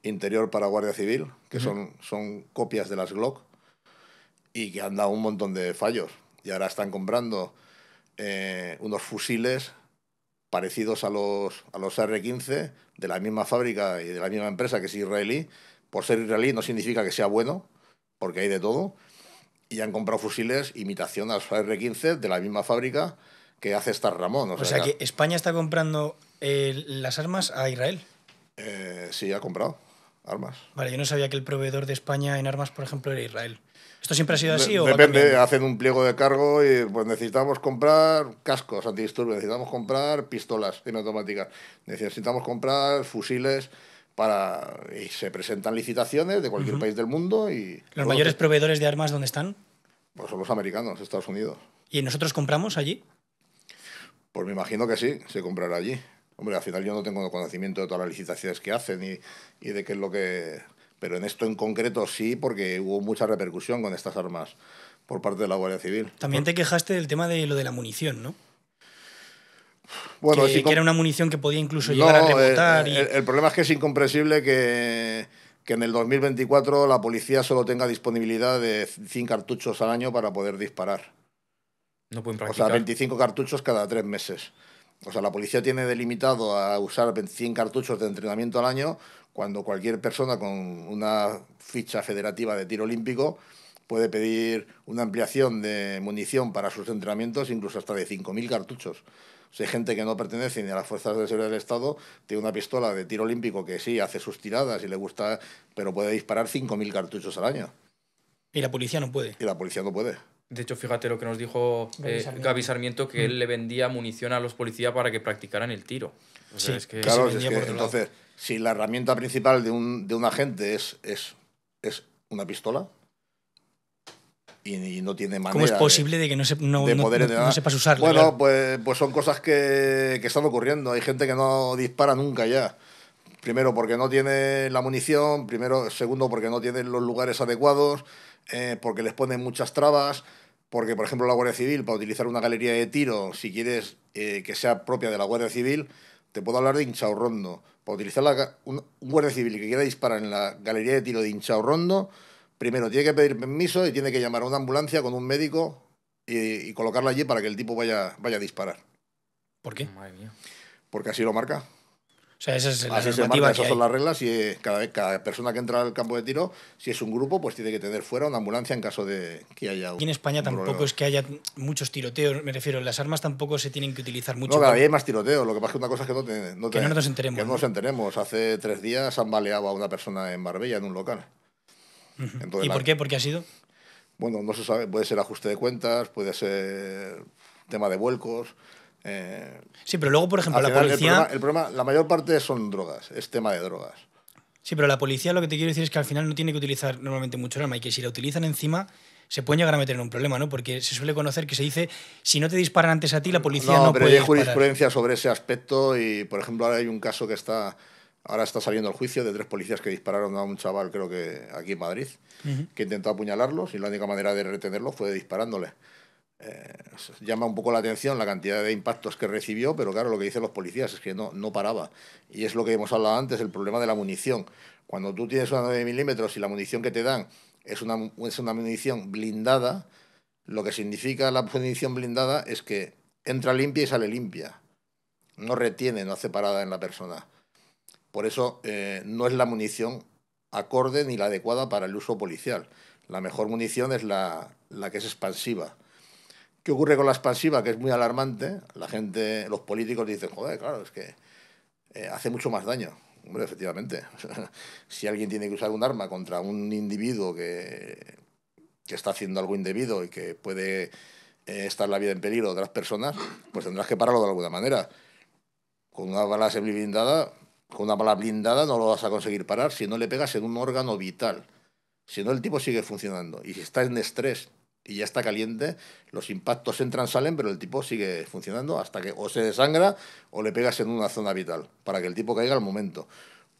Interior para Guardia Civil, que son, son copias de las Glock y que han dado un montón de fallos. Y ahora están comprando eh, unos fusiles parecidos a los, a los R-15 de la misma fábrica y de la misma empresa que es israelí. Por ser israelí no significa que sea bueno, porque hay de todo. Y han comprado fusiles imitación a los R-15 de la misma fábrica que hace Star Ramón. O, sea, que España está comprando eh, las armas a Israel. Eh, sí, ha comprado armas. Vale, yo no sabía que el proveedor de España en armas, por ejemplo, era Israel. ¿Esto siempre ha sido así? depende, hacen un pliego de cargo y pues necesitamos comprar cascos antidisturbios, necesitamos comprar pistolas semiautomáticas, necesitamos comprar fusiles para... Y se presentan licitaciones de cualquier país del mundo y... ¿Los mayores proveedores de armas dónde están? Pues son los americanos, Estados Unidos. ¿Y nosotros compramos allí? Pues me imagino que sí, se comprará allí. Hombre, al final yo no tengo conocimiento de todas las licitaciones que hacen y, y de qué es lo que... Pero en esto en concreto sí, porque hubo mucha repercusión con estas armas por parte de la Guardia Civil. También te quejaste del tema de lo de la munición, ¿no? Bueno, que, que era una munición que podía incluso llegar a rebotar. El, problema es que es incomprensible que, que, en el 2024 la policía solo tenga disponibilidad de 100 cartuchos al año para poder disparar. No pueden practicar. O sea, 25 cartuchos cada tres meses. O sea, la policía tiene delimitado a usar 100 cartuchos de entrenamiento al año cuando cualquier persona con una ficha federativa de tiro olímpico puede pedir una ampliación de munición para sus entrenamientos, incluso hasta de 5.000 cartuchos. O sea, hay gente que no pertenece ni a las fuerzas de seguridad del Estado, tiene una pistola de tiro olímpico que sí hace sus tiradas y le gusta, pero puede disparar 5.000 cartuchos al año. Y la policía no puede. Y la policía no puede. De hecho, fíjate lo que nos dijo Gaby eh, Sarmiento, que él mm. le vendía munición a los policías para que practicaran el tiro. claro, es que, entonces, si la herramienta principal de un, agente es, una pistola y, no tiene manera... ¿Cómo es posible de, que no, usarla? Bueno, pues, pues, son cosas que, están ocurriendo. Hay gente que no dispara nunca ya. Primero porque no tiene la munición, primero, segundo porque no tiene los lugares adecuados, eh, porque les ponen muchas trabas. Porque, por ejemplo, la Guardia Civil, para utilizar una galería de tiro, si quieres eh, que sea propia de la Guardia Civil, te puedo hablar de rondo. Para utilizar un, Guardia Civil que quiera disparar en la galería de tiro de rondo, primero tiene que pedir permiso y tiene que llamar a una ambulancia con un médico y, colocarla allí para que el tipo vaya, vaya a disparar. ¿Por qué? Porque así lo marca. O sea, esa es la esas son las reglas y eh, cada, cada persona que entra al campo de tiro, si es un grupo, pues tiene que tener fuera una ambulancia en caso de que haya un en España tampoco es que haya muchos tiroteos, me refiero, las armas tampoco se tienen que utilizar mucho. No, cada vez hay más tiroteos, lo que pasa es que una cosa es que no, que no nos enteremos. Que no nos enteremos. Hace tres días han baleado a una persona en Marbella, en un local. ¿Y por qué? ¿Por qué ha sido? Bueno, no se sabe, puede ser ajuste de cuentas, puede ser tema de vuelcos. Eh, sí, pero luego, por ejemplo, la policía... El problema, la mayor parte son drogas, es tema de drogas. Sí, pero la policía lo que te quiero decir es que al final no tiene que utilizar normalmente mucho el arma y que si la utilizan encima se pueden llegar a meter en un problema, ¿no? Porque se suele conocer que se dice, si no te disparan antes a ti, la policía no, no pero hay jurisprudencia sobre ese aspecto y, por ejemplo, ahora hay un caso que está... Ahora está saliendo el juicio de tres policías que dispararon a un chaval, creo que aquí en Madrid, que intentó apuñalarlos y la única manera de retenerlo fue disparándole. Eh, llama un poco la atención la cantidad de impactos que recibió, pero claro, lo que dicen los policías es que no, no paraba. Y es lo que hemos hablado antes, el problema de la munición. Cuando tú tienes una 9 milímetros y la munición que te dan es una, una munición blindada, lo que significa la munición blindada es que entra limpia y sale limpia. No retiene, no hace parada en la persona. Por eso eh, no es la munición acorde ni la adecuada para el uso policial. La mejor munición es la que es expansiva ¿Qué ocurre con la expansiva? Que es muy alarmante. La gente, los políticos dicen, joder, claro, es que eh, hace mucho más daño. Hombre, efectivamente. si alguien tiene que usar un arma contra un individuo que, está haciendo algo indebido y que puede eh, estar la vida en peligro de otras personas, pues tendrás que pararlo de alguna manera. Con una bala blindada, con una bala blindada no lo vas a conseguir parar si no le pegas en un órgano vital. Si no, el tipo sigue funcionando. Y si está en estrés y ya está caliente, los impactos entran, salen, pero el tipo sigue funcionando hasta que o se desangra o le pegas en una zona vital, para que el tipo caiga al momento.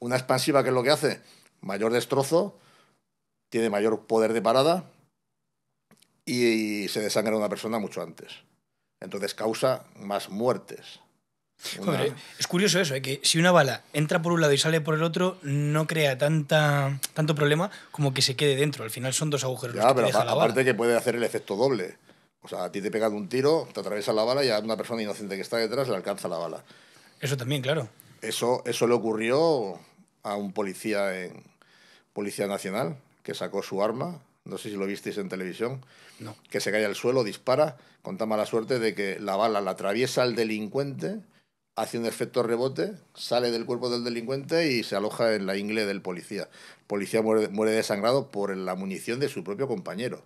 Una expansiva, que es lo que hace? Mayor destrozo, tiene mayor poder de parada y se desangra una persona mucho antes. Entonces causa más muertes es curioso eso, eh, que si una bala entra por un lado y sale por el otro, no crea tanta, tanto problema como que se quede dentro. Al final son dos agujeros. la aparte que puede hacer el efecto doble. O sea, a ti te pegan un tiro, te atraviesa la bala y a una persona inocente que está detrás le alcanza la bala. Eso también, claro. Eso, eso le ocurrió a un policía en Policía Nacional que sacó su arma, no sé si lo visteis en televisión, que se cae al suelo, dispara, con tan mala suerte de que la bala la atraviesa al delincuente Hace un efecto rebote, sale del cuerpo del delincuente y se aloja en la ingle del policía. El policía muere, muere desangrado por la munición de su propio compañero.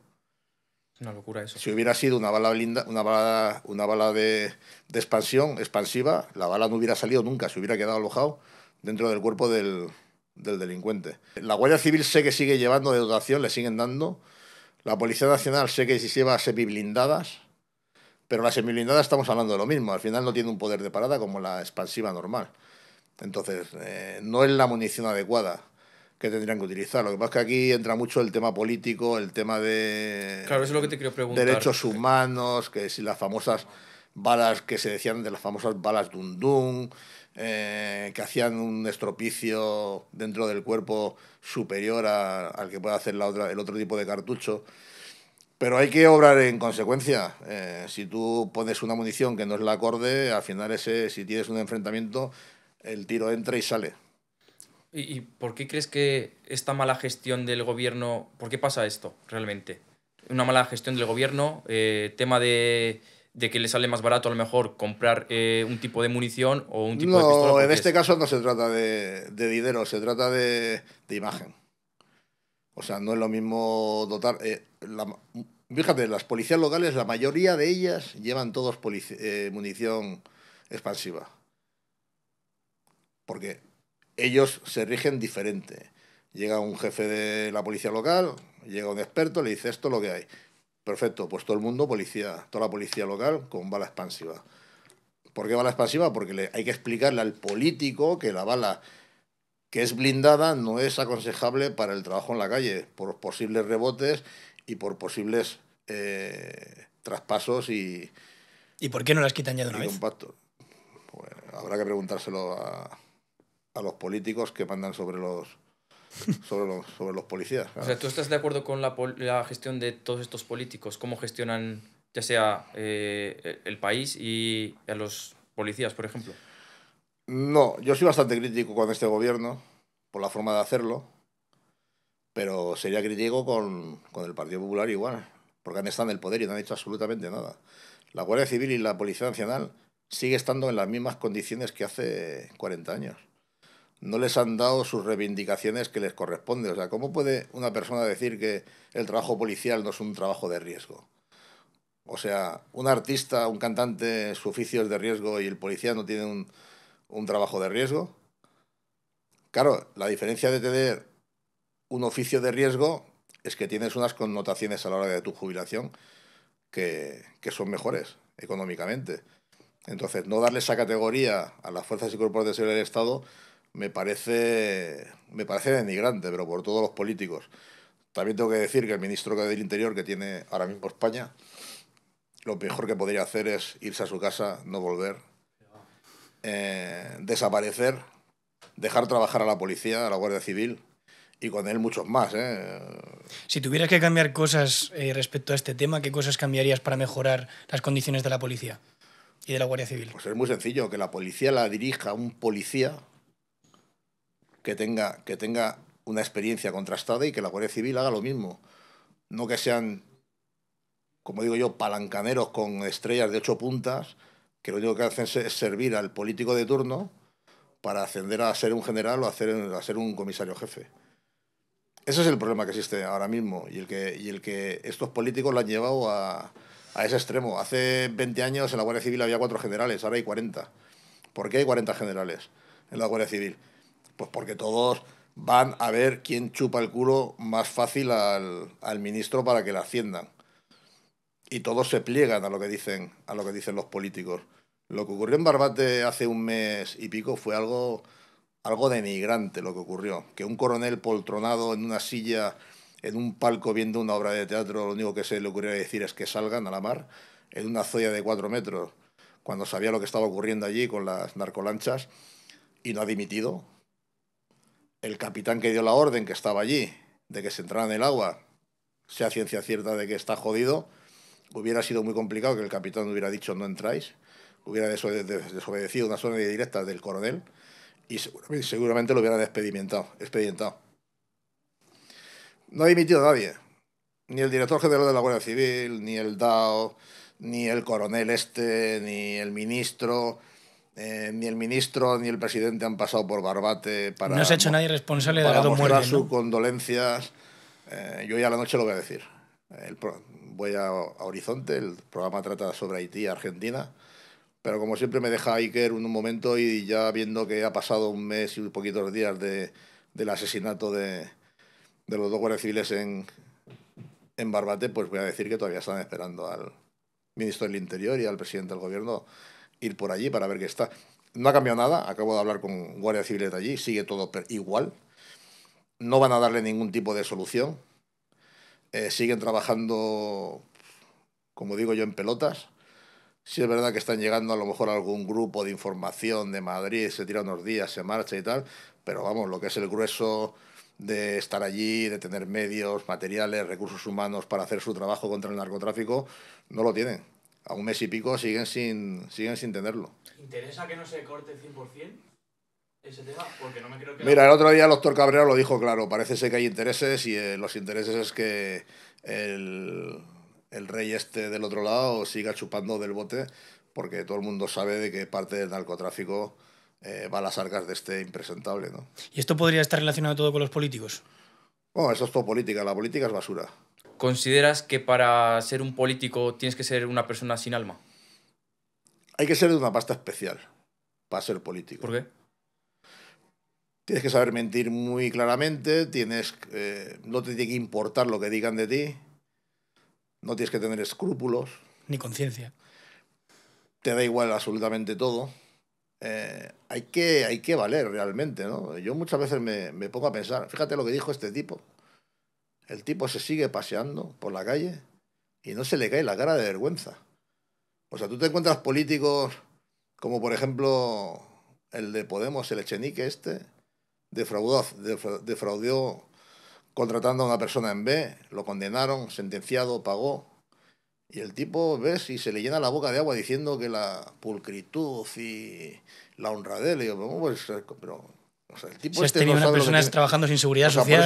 Una locura eso. Si hubiera sido una bala una bala, una bala de, expansión, expansiva, la bala no hubiera salido nunca, se hubiera quedado alojado dentro del cuerpo del, delincuente. La Guardia Civil sé que sigue llevando de dotación, le siguen dando. La Policía Nacional sé que si lleva blindadas. Pero la semiblindada estamos hablando de lo mismo, al final no tiene un poder de parada como la expansiva normal. Entonces, eh, no es la munición adecuada que tendrían que utilizar. Lo que pasa es que aquí entra mucho el tema político, el tema de claro, eso es lo que te quiero preguntar. derechos humanos, que si las famosas balas que se decían de las famosas balas dundun, eh, que hacían un estropicio dentro del cuerpo superior al que puede hacer la otra, el otro tipo de cartucho. Pero hay que obrar en consecuencia. Eh, si tú pones una munición que no es la acorde, al final ese, si tienes un enfrentamiento, el tiro entra y sale. ¿Y, por qué crees que esta mala gestión del gobierno, por qué pasa esto realmente? Una mala gestión del gobierno, eh, tema de, que le sale más barato a lo mejor comprar eh, un tipo de munición o un tipo de No, en este caso no se trata de, dinero, se trata de, imagen. O sea, no es lo mismo dotar. Fíjate, las policías locales, la mayoría de ellas llevan todos eh, munición expansiva. Porque ellos se rigen diferente. Llega un jefe de la policía local, llega un experto, le dice esto lo que hay. Perfecto, pues todo el mundo policía, toda la policía local con bala expansiva. ¿Por qué bala expansiva? Porque hay que explicarle al político que la bala que es blindada no es aconsejable para el trabajo en la calle por posibles rebotes y por posibles eh, traspasos y... ¿Y por qué no las quitan ya de una vez? Pues, habrá que preguntárselo a, los políticos que mandan sobre los, sobre los, sobre los policías. O sea, ¿tú estás de acuerdo con la, la, gestión de todos estos políticos? ¿Cómo gestionan ya sea eh, e, el país y a los policías, por ejemplo? No, yo soy bastante crítico con este gobierno por la forma de hacerlo. Pero sería crítico con, con el Partido Popular igual, porque han estado en el poder y no han hecho absolutamente nada. La Guardia Civil y la Policía Nacional sigue estando en las mismas condiciones que hace 40 años. No les han dado sus reivindicaciones que les corresponde. O sea, ¿cómo puede una persona decir que el trabajo policial no es un trabajo de riesgo? O sea, un artista, un cantante, su oficio es de riesgo y el policía no tiene un, un trabajo de riesgo. Claro, la diferencia de tener un oficio de riesgo es que tienes unas connotaciones a la hora de tu jubilación que, son mejores económicamente. Entonces, no darle esa categoría a las fuerzas y cuerpos de seguridad del Estado me parece, me parece denigrante, pero por todos los políticos. También tengo que decir que el ministro del Interior que tiene ahora mismo España, lo mejor que podría hacer es irse a su casa, no volver, eh, desaparecer, dejar trabajar a la policía, a la Guardia Civil, y con él muchos más. ¿eh? Si tuvieras que cambiar cosas eh, respecto a este tema, ¿qué cosas cambiarías para mejorar las condiciones de la policía y de la Guardia Civil? Pues es muy sencillo, que la policía la dirija un policía que tenga, que tenga una experiencia contrastada y que la Guardia Civil haga lo mismo. No que sean, como digo yo, palancaneros con estrellas de ocho puntas, que lo único que hacen es servir al político de turno para ascender a ser un general o hacer a ser un comisario jefe. Ese es el problema que existe ahora mismo y el que, y el que estos políticos lo han llevado a, ese extremo. Hace 20 años en la Guardia Civil había cuatro generales, ahora hay 40. ¿Por qué hay 40 generales en la Guardia Civil? Pues porque todos van a ver quién chupa el culo más fácil al, ministro para que la asciendan. Y todos se pliegan a lo que dicen, a lo que dicen los políticos. Lo que ocurrió en Barbate hace un mes y pico fue algo algo denigrante lo que ocurrió, que un coronel poltronado en una silla, en un palco viendo una obra de teatro, lo único que se le ocurrió decir es que salgan a la mar, en una zoya de cuatro metros, cuando sabía lo que estaba ocurriendo allí con las narcolanchas, y no ha dimitido. El capitán que dio la orden, que estaba allí, de que se entraran en el agua, sea ciencia cierta de que está jodido, hubiera sido muy complicado que el capitán hubiera dicho no entráis, hubiera desobedecido una zona directa del coronel y seguramente, lo hubieran expedimentado, expedientado. No ha emitido nadie, ni el director general de la Guardia Civil, ni el DAO, ni el coronel este, ni el ministro. Eh, ni el ministro ni el presidente han pasado por Barbate para. No se ha hecho nadie responsable de la muerte. Para mostrar sus condolencias. Eh, yo ya a la noche lo voy a decir. voy a, Horizonte, el programa trata sobre Haití y Argentina. Pero como siempre me deja Iker un, un momento y ya viendo que ha pasado un mes y poquitos días de, del asesinato de, los dos guardias civiles en, Barbate, pues voy a decir que todavía están esperando al ministro del Interior y al presidente del gobierno ir por allí para ver qué está. No ha cambiado nada, acabo de hablar con guardias civiles de allí, sigue todo igual. No van a darle ningún tipo de solución. Eh, siguen trabajando, como digo yo, en pelotas. Sí, es verdad que están llegando a lo mejor algún grupo de información de Madrid, se tira unos días, se marcha y tal, pero vamos, lo que es el grueso de estar allí, de tener medios, materiales, recursos humanos para hacer su trabajo contra el narcotráfico, no lo tienen. A un mes y pico siguen sin, siguen sin tenerlo. ¿Interesa que no se corte 100%? Ese tema, porque no me creo que Mira, el otro día el doctor Cabrera lo dijo claro, parece que hay intereses y eh, los intereses es que el, el rey este del otro lado siga chupando del bote, porque todo el mundo sabe de que parte del narcotráfico eh, va a las arcas de este impresentable. ¿no? ¿Y esto podría estar relacionado todo con los políticos? oh, eso es todo política, la política es basura. ¿Consideras que para ser un político tienes que ser una persona sin alma? Hay que ser de una pasta especial para ser político. ¿Por qué? Tienes que saber mentir muy claramente, tienes, eh, no te tiene que importar lo que digan de ti, no tienes que tener escrúpulos. Ni conciencia. Te da igual absolutamente todo. Eh, hay, que, hay que valer realmente, ¿no? Yo muchas veces me, pongo a pensar, fíjate lo que dijo este tipo. El tipo se sigue paseando por la calle y no se le cae la cara de vergüenza. O sea, tú te encuentras políticos como por ejemplo el de Podemos, el Echenique este, defraudó, defraudó contratando a una persona en B, lo condenaron, sentenciado, pagó. Y el tipo, ves, y se le llena la boca de agua diciendo que la pulcritud y la honradez. digo, pues, eh, Pero, o sea, el tipo si este tenido una persona trabajando sin seguridad social.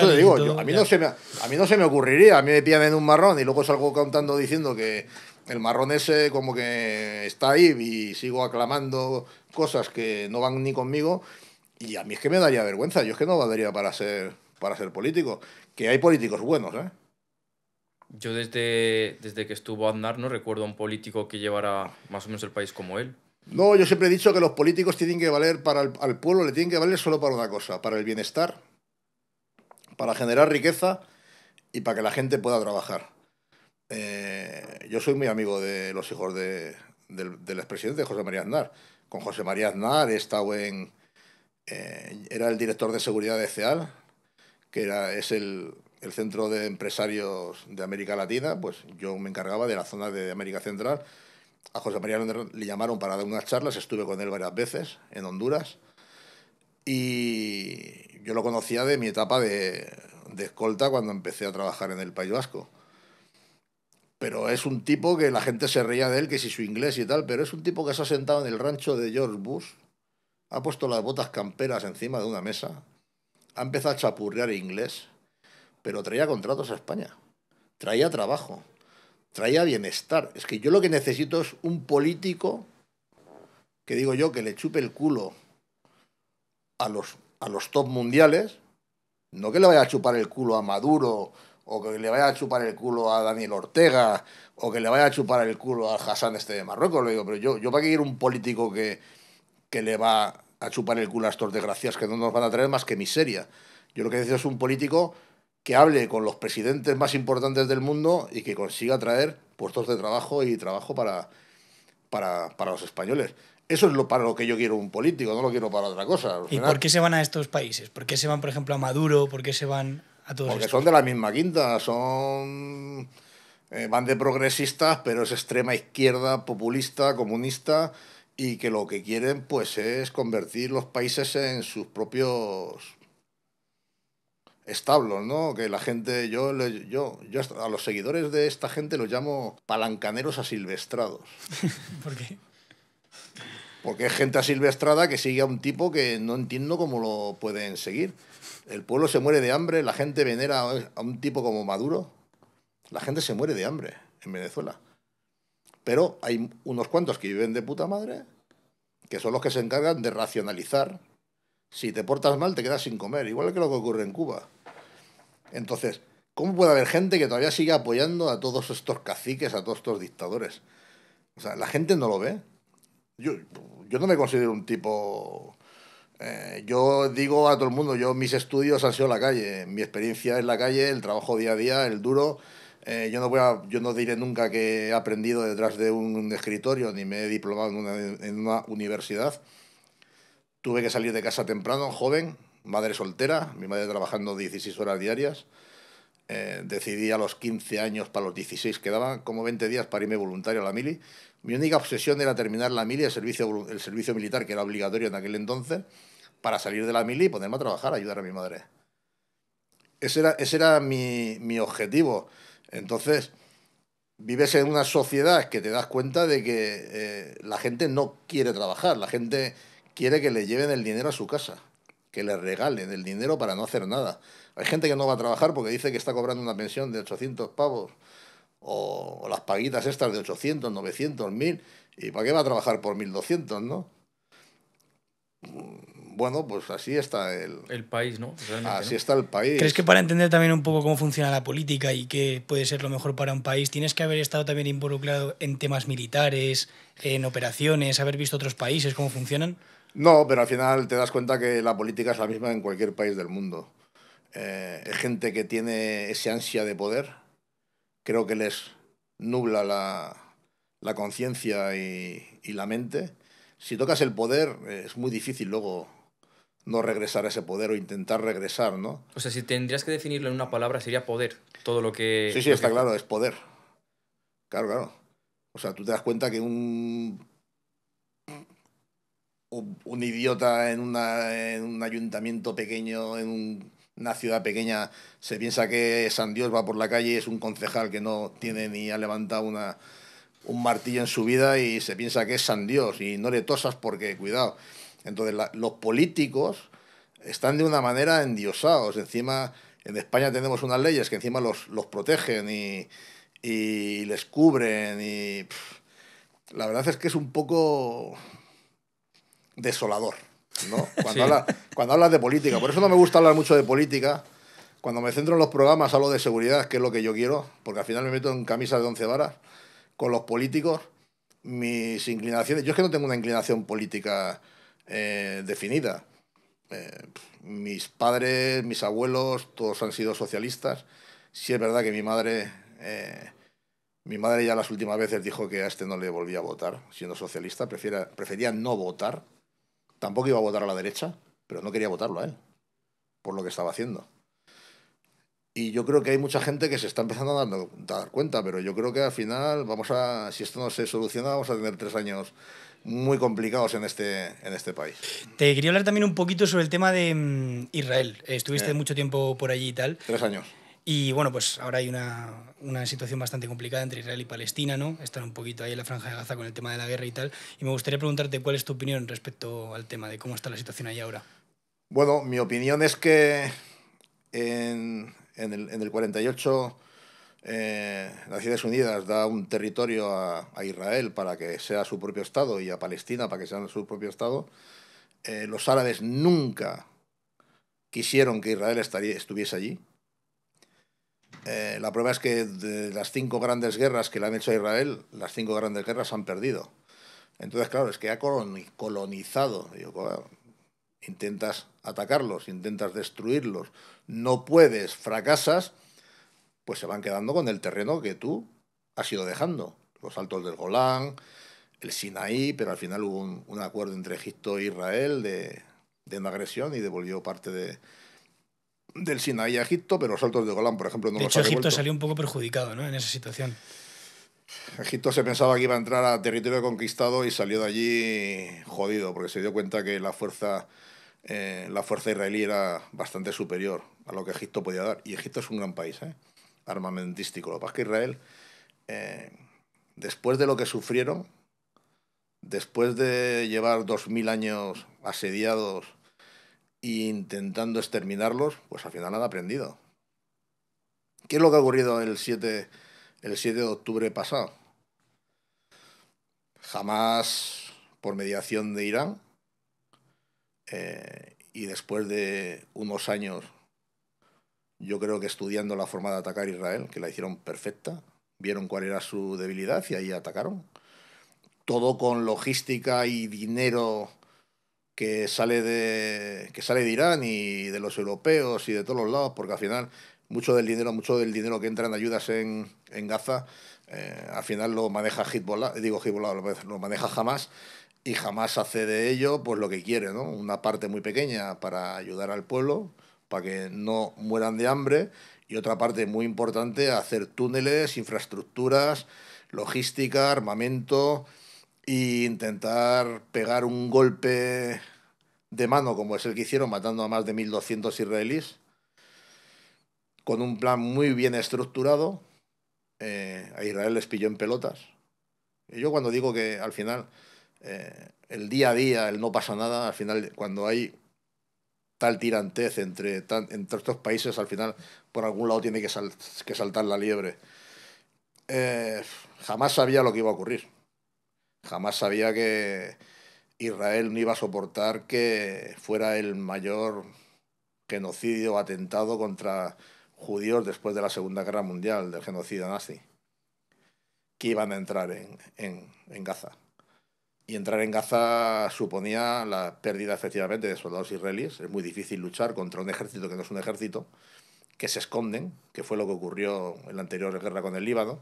a, mí no se me, a mí me ocurriría. A mí me pillan en un marrón y luego salgo contando diciendo que el marrón ese como que está ahí y sigo aclamando cosas que no van ni conmigo. Y a mí es que me daría vergüenza. Yo es que no valdría para ser para ser político. Que hay políticos buenos, ¿eh? Yo desde, desde que estuvo Aznar no recuerdo a un político que llevara más o menos el país como él. No, yo siempre he dicho que los políticos tienen que valer para el pueblo, le tienen que valer solo para una cosa, para el bienestar, para generar riqueza y para que la gente pueda trabajar. Eh, yo soy muy amigo de los hijos de, del, expresidente José María Aznar. Con José María Aznar he estado en... Eh, era el director de seguridad de CEAL, que era, es el, Centro de Empresarios de América Latina, pues yo me encargaba de la zona de América Central. A José María le llamaron para dar unas charlas, estuve con él varias veces en Honduras y yo lo conocía de mi etapa de, de escolta cuando empecé a trabajar en el País Vasco. Pero es un tipo que la gente se reía de él, que si su inglés y tal, pero es un tipo que se ha sentado en el rancho de George Bush, ha puesto las botas camperas encima de una mesa, ha empezado a chapurrear inglés, pero traía contratos a España, traía trabajo, traía bienestar. Es que yo lo que necesito es un político que digo yo que le chupe el culo a los, a los top mundiales, no que le vaya a chupar el culo a Maduro o que le vaya a chupar el culo a Daniel Ortega, o que le vaya a chupar el culo al Hassan este de Marruecos. lo digo, pero yo, yo para qué ir un político que, que le va a chupar el culo a estos desgracias que no nos van a traer más que miseria. Yo lo que necesito es un político que hable con los presidentes más importantes del mundo y que consiga traer puestos de trabajo y trabajo para, para, para los españoles. Eso es lo para lo que yo quiero un político, no lo quiero para otra cosa. ¿Y por qué se van a estos países? ¿Por qué se van, por ejemplo, a Maduro? ¿Por qué se van a todos Porque son de la misma quinta, son... Eh, van de progresistas, pero es extrema izquierda, populista, comunista y que lo que quieren pues es convertir los países en sus propios establos, ¿no? Que la gente, yo, yo, yo a los seguidores de esta gente los llamo palancaneros asilvestrados. ¿Por qué? Porque es gente asilvestrada que sigue a un tipo que no entiendo cómo lo pueden seguir. El pueblo se muere de hambre, la gente venera a un tipo como Maduro. La gente se muere de hambre en Venezuela. Pero hay unos cuantos que viven de puta madre, que son los que se encargan de racionalizar. Si te portas mal, te quedas sin comer, igual que lo que ocurre en Cuba. Entonces, ¿cómo puede haber gente que todavía siga apoyando a todos estos caciques, a todos estos dictadores? O sea, la gente no lo ve. Yo, no me considero un tipo... Eh, yo digo a todo el mundo, yo mis estudios han sido la calle, mi experiencia es la calle, el trabajo día a día, el duro, eh, yo, no voy a, yo no diré nunca que he aprendido detrás de un escritorio ni me he diplomado en una, en una universidad. Tuve que salir de casa temprano, joven, madre soltera, mi madre trabajando 16 horas diarias. Eh, decidí a los 15 años, para los 16 quedaban como 20 días para irme voluntario a la mili. Mi única obsesión era terminar la mili, el servicio, el servicio militar que era obligatorio en aquel entonces, para salir de la mili y ponerme a trabajar, ayudar a mi madre. Ese era, ese era mi, mi objetivo. Entonces, vives en una sociedad que te das cuenta de que eh, la gente no quiere trabajar, la gente quiere que le lleven el dinero a su casa, que le regalen el dinero para no hacer nada. Hay gente que no va a trabajar porque dice que está cobrando una pensión de 800 pavos o, las paguitas estas de 800, 900, 1000, ¿y para qué va a trabajar por 1200, no? bueno, pues así está el, el país, ¿no? así está el país. ¿Crees que para entender también un poco cómo funciona la política y qué puede ser lo mejor para un país, tienes que haber estado también involucrado en temas militares, en operaciones, haber visto otros países, cómo funcionan? No, pero al final te das cuenta que la política es la misma en cualquier país del mundo. Eh, gente que tiene esa ansia de poder, creo que les nubla la, la conciencia y la mente si tocas el poder es muy difícil luego no regresar a ese poder o intentar regresar, ¿no? O sea, si tendrías que definirlo en una palabra, sería poder, todo lo que... Sí, sí, está claro, es poder. Claro, claro. O sea, tú te das cuenta que un... Un, idiota en, un ayuntamiento pequeño, en una ciudad pequeña, se piensa que San Dios va por la calle es un concejal que no tiene ni ha levantado una, un martillo en su vida y se piensa que es San Dios y no le tosas porque, cuidado, entonces los políticos están de una manera endiosados. Encima en España tenemos unas leyes que encima los, protegen y, les cubren y la verdad es que es un poco desolador. ¿no? Cuando, hablas, cuando hablas de política, por eso no me gusta hablar mucho de política. Cuando me centro en los programas hablo de seguridad, que es lo que yo quiero, porque al final me meto en camisas de once varas con los políticos. Mis inclinaciones, yo es que no tengo una inclinación política eh, definida. Eh, mis padres, mis abuelos, todos han sido socialistas. si es verdad que mi madre, eh, mi madre ya las últimas veces dijo que a este no le volvía a votar, siendo socialista, prefería no votar. Tampoco iba a votar a la derecha, pero no quería votarlo a él, por lo que estaba haciendo. Y yo creo que hay mucha gente que se está empezando a dar, a dar cuenta, pero yo creo que al final, vamos a, si esto no se soluciona, vamos a tener tres años muy complicados en este, en este país. Te quería hablar también un poquito sobre el tema de mm, Israel. Estuviste mucho tiempo por allí y tal. Tres años. Y bueno, pues ahora hay una, situación bastante complicada entre Israel y Palestina, ¿no? Están un poquito ahí en la franja de Gaza con el tema de la guerra y tal. Y me gustaría preguntarte cuál es tu opinión respecto al tema de cómo está la situación ahí ahora. Bueno, mi opinión es que en, en, el, en el 48 eh, Naciones Unidas da un territorio a, Israel para que sea su propio Estado y a Palestina para que sea su propio Estado, eh, los árabes nunca quisieron que Israel estuviese allí. Eh, la prueba es que de las cinco grandes guerras que le han hecho a Israel, las cinco grandes guerras han perdido. Entonces, claro, es que ha colonizado. intentas atacarlos, intentas destruirlos, no puedes, fracasas pues se van quedando con el terreno que tú has ido dejando. Los altos del Golán, el Sinaí, pero al final hubo un, acuerdo entre Egipto e Israel de, de, una agresión y devolvió parte de, del Sinaí a Egipto, pero los altos del Golán, por ejemplo, no de hecho, Egipto salió un poco perjudicado en esa situación. Egipto se pensaba que iba a entrar a territorio conquistado y salió de allí jodido, porque se dio cuenta que la fuerza, eh, la fuerza israelí era bastante superior a lo que Egipto podía dar. Y Egipto es un gran país. ¿eh? armamentístico. Lo que pasa que Israel, eh, después de lo que sufrieron, después de llevar 2.000 años asediados e intentando exterminarlos, pues al final han aprendido. ¿Qué es lo que ha ocurrido el 7, el 7 de octubre pasado? Jamás, por mediación de Irán, eh, y después de unos años yo creo que estudiando la forma de atacar Israel, que la hicieron perfecta, vieron cuál era su debilidad y ahí atacaron. Todo con logística y dinero que sale de, que sale de Irán y de los europeos y de todos los lados, porque al final mucho del dinero, mucho del dinero que entra en ayudas en, Gaza, eh, al final lo maneja Hezbollah, digo Hezbollah, lo maneja jamás y jamás hace de ello pues lo que quiere, Una parte muy pequeña para ayudar al pueblo para que no mueran de hambre. Y otra parte muy importante, hacer túneles, infraestructuras, logística, armamento e intentar pegar un golpe de mano como es el que hicieron matando a más de 1.200 israelíes, con un plan muy bien estructurado. Eh, a Israel les pilló en pelotas. Y yo cuando digo que al final eh, el día a día, el no pasa nada, al final cuando hay tal tirantez entre, entre estos países, al final por algún lado tiene que, que saltar la liebre. Eh, jamás sabía lo que iba a ocurrir. Jamás sabía que Israel no iba a soportar que fuera el mayor genocidio o atentado contra judíos después de la Segunda Guerra Mundial, del genocidio nazi, que iban a entrar en Gaza. Y entrar en Gaza suponía la pérdida efectivamente de soldados israelíes. Es muy difícil luchar contra un ejército que no es un ejército, que se esconden, que fue lo que ocurrió en la anterior guerra con el Líbano.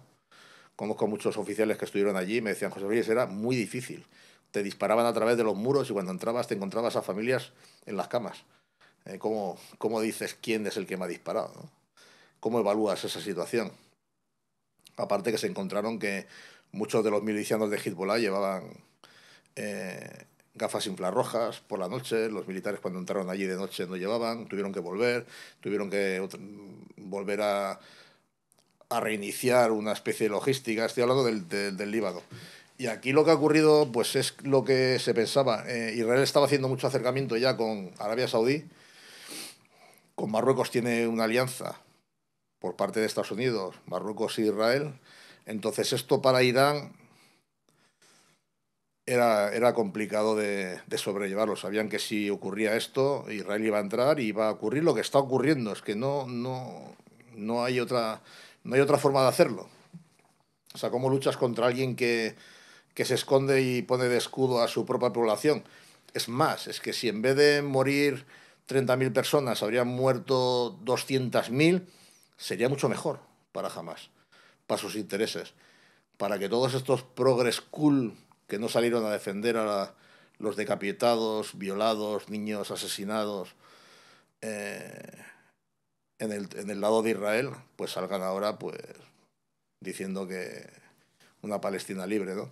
Conozco muchos oficiales que estuvieron allí y me decían, José Luis, era muy difícil. Te disparaban a través de los muros y cuando entrabas te encontrabas a familias en las camas. Eh, ¿Cómo, ¿Cómo, dices quién es el que me ha disparado? ¿Cómo evalúas esa situación? Aparte que se encontraron que muchos de los milicianos de Hezbollah llevaban eh, gafas infrarrojas por la noche, los militares cuando entraron allí de noche no llevaban, tuvieron que volver, tuvieron que volver a, a, reiniciar una especie de logística, estoy hablando del, del, Líbano. Y aquí lo que ha ocurrido pues es lo que se pensaba. Eh, Israel estaba haciendo mucho acercamiento ya con Arabia Saudí. Con Marruecos tiene una alianza por parte de Estados Unidos, Marruecos e Israel. Entonces esto para Irán era, complicado de, sobrellevarlo. Sabían que si ocurría esto, Israel iba a entrar y iba a ocurrir lo que está ocurriendo. Es que no, no, no, hay, otra, no hay otra forma de hacerlo. O sea, ¿cómo luchas contra alguien que, se esconde y pone de escudo a su propia población? Es más, es que si en vez de morir 30.000 personas habrían muerto 200.000, sería mucho mejor para jamás, para sus intereses, para que todos estos progress cool que no salieron a defender a los decapitados, violados, niños asesinados eh, en, el, lado de Israel, pues salgan ahora pues diciendo que una Palestina libre, ¿no?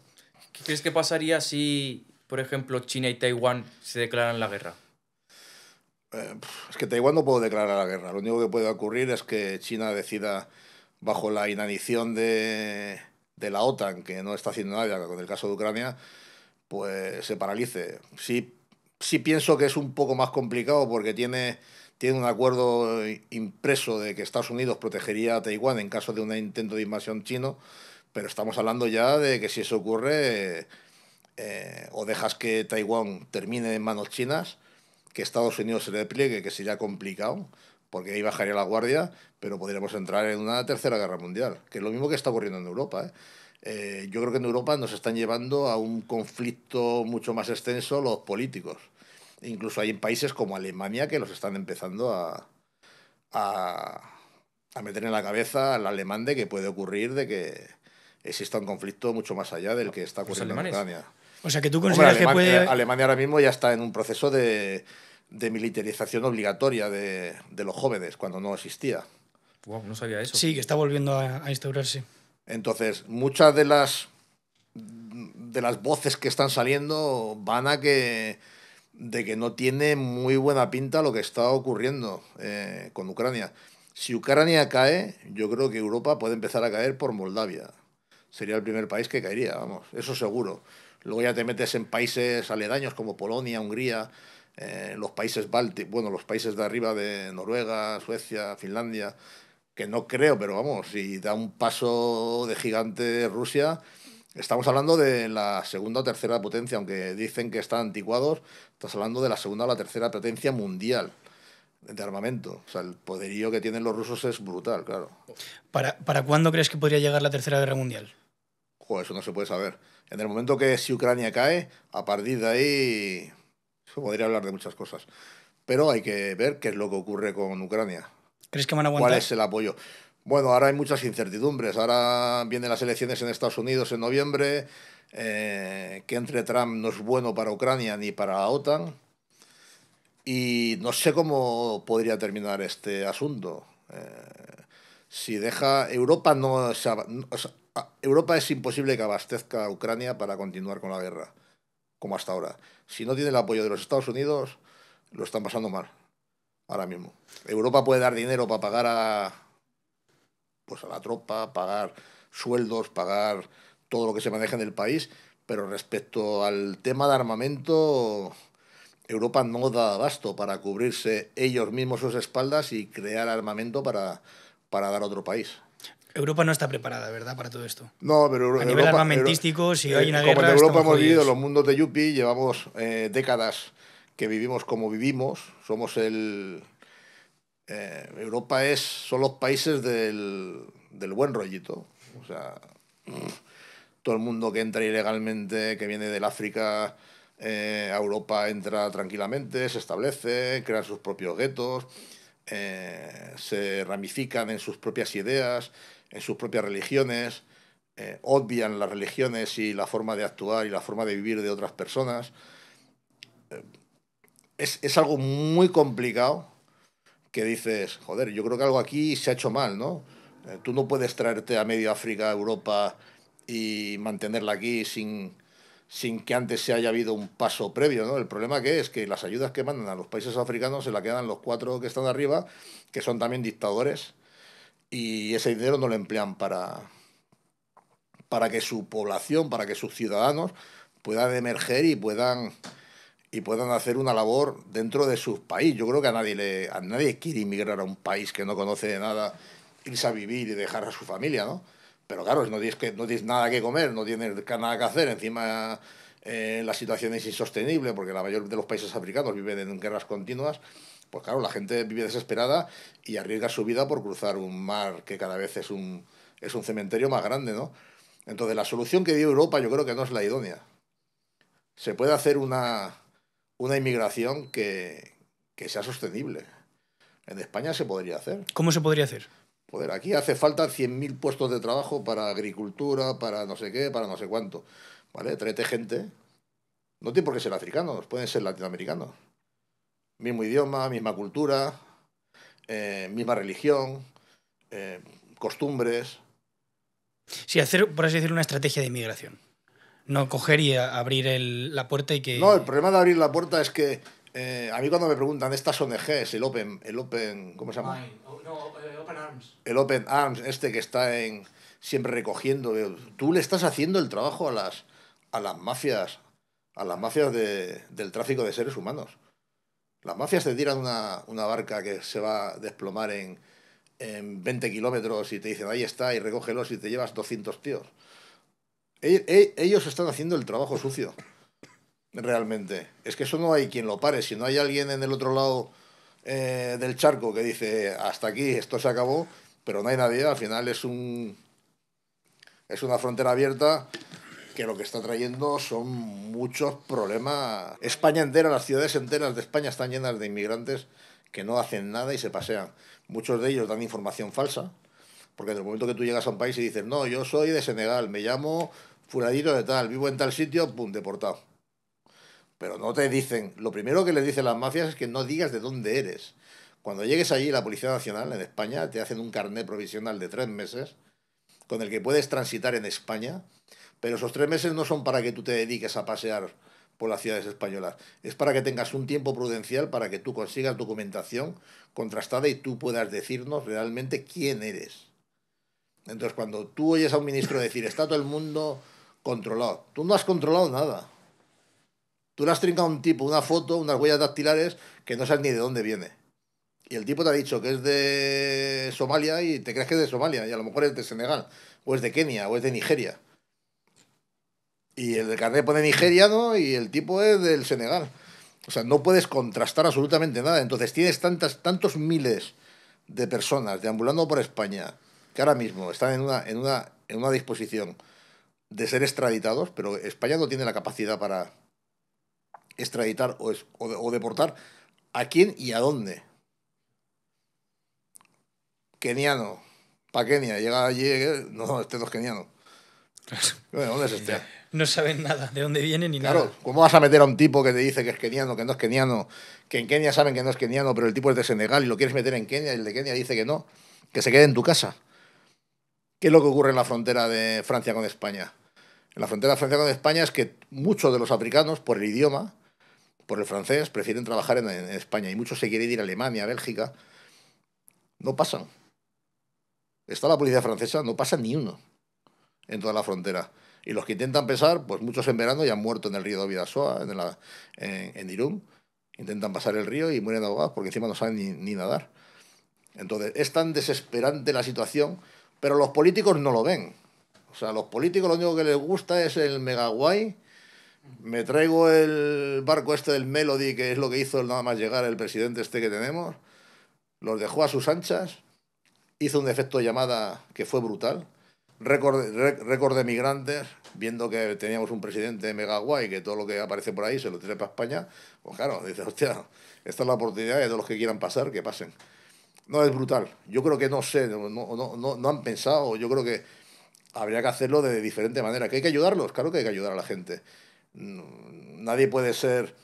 ¿Qué crees que pasaría si, por ejemplo, China y Taiwán se declaran la guerra? Eh, es que Taiwán no puede declarar la guerra. Lo único que puede ocurrir es que China decida, bajo la inanición de, de la OTAN, que no está haciendo nada con el caso de Ucrania, pues se paralice. Sí, pienso que es un poco más complicado porque tiene, tiene un acuerdo impreso de que Estados Unidos protegería a Taiwán en caso de un intento de invasión chino, pero estamos hablando ya de que si eso ocurre, eh, o dejas que Taiwán termine en manos chinas, que Estados Unidos se le pliegue, que sería complicado, porque ahí bajaría la guardia, pero podríamos entrar en una tercera guerra mundial, que es lo mismo que está ocurriendo en Europa. ¿eh? eh yo creo que en Europa nos están llevando a un conflicto mucho más extenso los políticos. Incluso hay en países como Alemania que los están empezando a, a, a meter en la cabeza al alemán de que puede ocurrir, de que exista un conflicto mucho más allá del que está ocurriendo en Ucrania. O sea, que tú consideras que puede... Alemania ahora mismo ya está en un proceso de de militarización obligatoria de, los jóvenes cuando no existía. no sabía eso. Sí, que está volviendo a, instaurarse. Entonces, muchas de las de las voces que están saliendo van a que de que no tiene muy buena pinta lo que está ocurriendo eh, con Ucrania. Si Ucrania cae, yo creo que Europa puede empezar a caer por Moldavia. Sería el primer país que caería, vamos, eso seguro. Luego ya te metes en países aledaños como Polonia, Hungría, eh, los países bálticos, bueno, los países de arriba de Noruega, Suecia, Finlandia, que no creo, pero vamos, si da un paso de gigante Rusia, estamos hablando de la segunda o tercera potencia, aunque dicen que están anticuados, estás hablando de la segunda o la tercera potencia mundial de armamento. O sea, el poderío que tienen los rusos es brutal, claro. ¿Para, para cuándo crees que podría llegar la tercera guerra mundial? Joder, eso no se puede saber. En el momento que si Ucrania cae, a partir de ahí se podría hablar de muchas cosas. Pero hay que ver qué es lo que ocurre con Ucrania. ¿Crees que van a aguantar? ¿Cuál es el apoyo? Bueno, ahora hay muchas incertidumbres. Ahora vienen las elecciones en Estados Unidos en noviembre, eh, que entre Trump no es bueno para Ucrania ni para la OTAN. Y no sé cómo podría terminar este asunto. Eh, si deja. Europa no. Europa es imposible que abastezca a Ucrania para continuar con la guerra, como hasta ahora si no tiene el apoyo de los Estados Unidos, lo están pasando mal ahora mismo. Europa puede dar dinero para pagar a, pues a la tropa, pagar sueldos, pagar todo lo que se maneja en el país, pero respecto al tema de armamento, Europa no da abasto para cubrirse ellos mismos sus espaldas y crear armamento para, para dar a otro país. Europa no está preparada, ¿verdad?, para todo esto. No, pero... Europa. A nivel armamentístico, si hay una guerra... Como en Europa hemos vivido los mundos de Yuppie, llevamos eh, décadas que vivimos como vivimos, somos el... Eh, Europa es, son los países del, del buen rollito, o sea... Todo el mundo que entra ilegalmente, que viene del África eh, a Europa, entra tranquilamente, se establece, crea sus propios guetos, se ramifican en sus propias ideas, en sus propias religiones, eh, obvian las religiones y la forma de actuar y la forma de vivir de otras personas. Eh, es, algo muy complicado que dices, joder, yo creo que algo aquí se ha hecho mal, ¿no? Eh, tú no puedes traerte a medio África, Europa y mantenerla aquí sin, que antes se haya habido un paso previo, ¿no? El problema que es que las ayudas que mandan a los países africanos se la quedan los cuatro que están arriba, que son también dictadores y ese dinero no lo emplean para, para que su población, para que sus ciudadanos puedan emerger y puedan y puedan hacer una labor dentro de su país. Yo creo que a nadie le, a nadie quiere inmigrar a un país que no conoce de nada, irse a vivir y dejar a su familia, ¿no? Pero claro, no tienes, que, no tienes nada que comer, no tienes nada que hacer, encima eh, la situación es insostenible porque la mayor de los países africanos viven en guerras continuas pues claro, la gente vive desesperada y arriesga su vida por cruzar un mar que cada vez es un, es un cementerio más grande, ¿no? Entonces, la solución que dio Europa yo creo que no es la idónea. Se puede hacer una, inmigración que, sea sostenible. En España se podría hacer. ¿Cómo se podría hacer? Poder, aquí hace falta 100.000 puestos de trabajo para agricultura, para no sé qué, para no sé cuánto. ¿Vale? Trete gente. No tiene por qué ser africanos, pueden ser latinoamericanos mismo idioma, misma cultura, eh, misma religión, eh, costumbres. Sí, hacer, por así decirlo, una estrategia de inmigración. No coger y abrir la puerta y que... No, el problema de abrir la puerta es que eh, a mí cuando me preguntan estas ONGs, e el Open, el Open, ¿cómo se llama? Open Arms. El Open Arms, este que está en, siempre recogiendo, tú le estás haciendo el trabajo a las, a las mafias, a las mafias del tráfico de seres humanos. Las mafias te tiran una, una barca que se va a desplomar en, 20 kilómetros y te dicen, ahí está, y recógelos y te llevas 200 tíos. Ellos están haciendo el trabajo sucio, realmente. Es que eso no hay quien lo pare. Si no hay alguien en el otro lado eh, del charco que dice, hasta aquí, esto se acabó, pero no hay nadie, al final es un... Es una frontera abierta que lo que está trayendo son muchos problemas. España entera, las ciudades enteras de España están llenas de inmigrantes que no hacen nada y se pasean. Muchos de ellos dan información falsa, porque en el momento que tú llegas a un país y dices, no, yo soy de Senegal, me llamo furadito de tal, vivo en tal sitio, pum, deportado. Pero no te dicen, lo primero que les dicen las mafias es que no digas de dónde eres. Cuando llegues allí, la Policía Nacional en España te hacen un carnet provisional de tres meses con el que puedes transitar en España pero esos tres meses no son para que tú te dediques a pasear por las ciudades españolas. Es para que tengas un tiempo prudencial para que tú consigas documentación contrastada y tú puedas decirnos realmente quién eres. Entonces, cuando tú oyes a un ministro decir, está todo el mundo controlado, tú no has controlado nada. Tú le has trincado a un tipo una foto, unas huellas dactilares que no sabes ni de dónde viene. Y el tipo te ha dicho que es de Somalia y te crees que es de Somalia, y a lo mejor es de Senegal, o es de Kenia, o es de Nigeria. Y el carnet pone nigeriano y el tipo es del Senegal. O sea, no puedes contrastar absolutamente nada. Entonces tienes tantas, tantos miles de personas deambulando por España que ahora mismo están en una, en una, en una disposición de ser extraditados, pero España no tiene la capacidad para extraditar o, deportar a quién y a dónde. Keniano, para Kenia, llega allí, eh, no, este no es keniano. Bueno, ¿dónde es este? no saben nada de dónde viene ni nada. Claro, ¿cómo vas a meter a un tipo que te dice que es keniano, que no es keniano, que en Kenia saben que no es keniano, pero el tipo es de Senegal y lo quieres meter en Kenia y el de Kenia dice que no, que se quede en tu casa? ¿Qué es lo que ocurre en la frontera de Francia con España? En la frontera de Francia con España es que muchos de los africanos, por el idioma, por el francés, prefieren trabajar en, en España y muchos se quieren ir a Alemania, a Bélgica. No pasan. Está la policía francesa, no pasa ni uno en toda la frontera. Y los que intentan pesar, pues muchos en verano ya han muerto en el río de Ovidasoa, en, la, en, en Irún. Intentan pasar el río y mueren ahogados porque encima no saben ni, nadar. Entonces, es tan desesperante la situación, pero los políticos no lo ven. O sea, a los políticos lo único que les gusta es el mega Me traigo el barco este del Melody, que es lo que hizo nada más llegar el presidente este que tenemos. Los dejó a sus anchas. Hizo un efecto de llamada que fue brutal récord, récord de migrantes, viendo que teníamos un presidente mega guay, que todo lo que aparece por ahí se lo tiene para España, pues claro, dices, hostia, esta es la oportunidad de todos los que quieran pasar, que pasen. No, es brutal. Yo creo que no sé, no, no, no, han pensado, yo creo que habría que hacerlo de diferente manera. Que hay que ayudarlos, claro que hay que ayudar a la gente. Mm, nadie puede ser,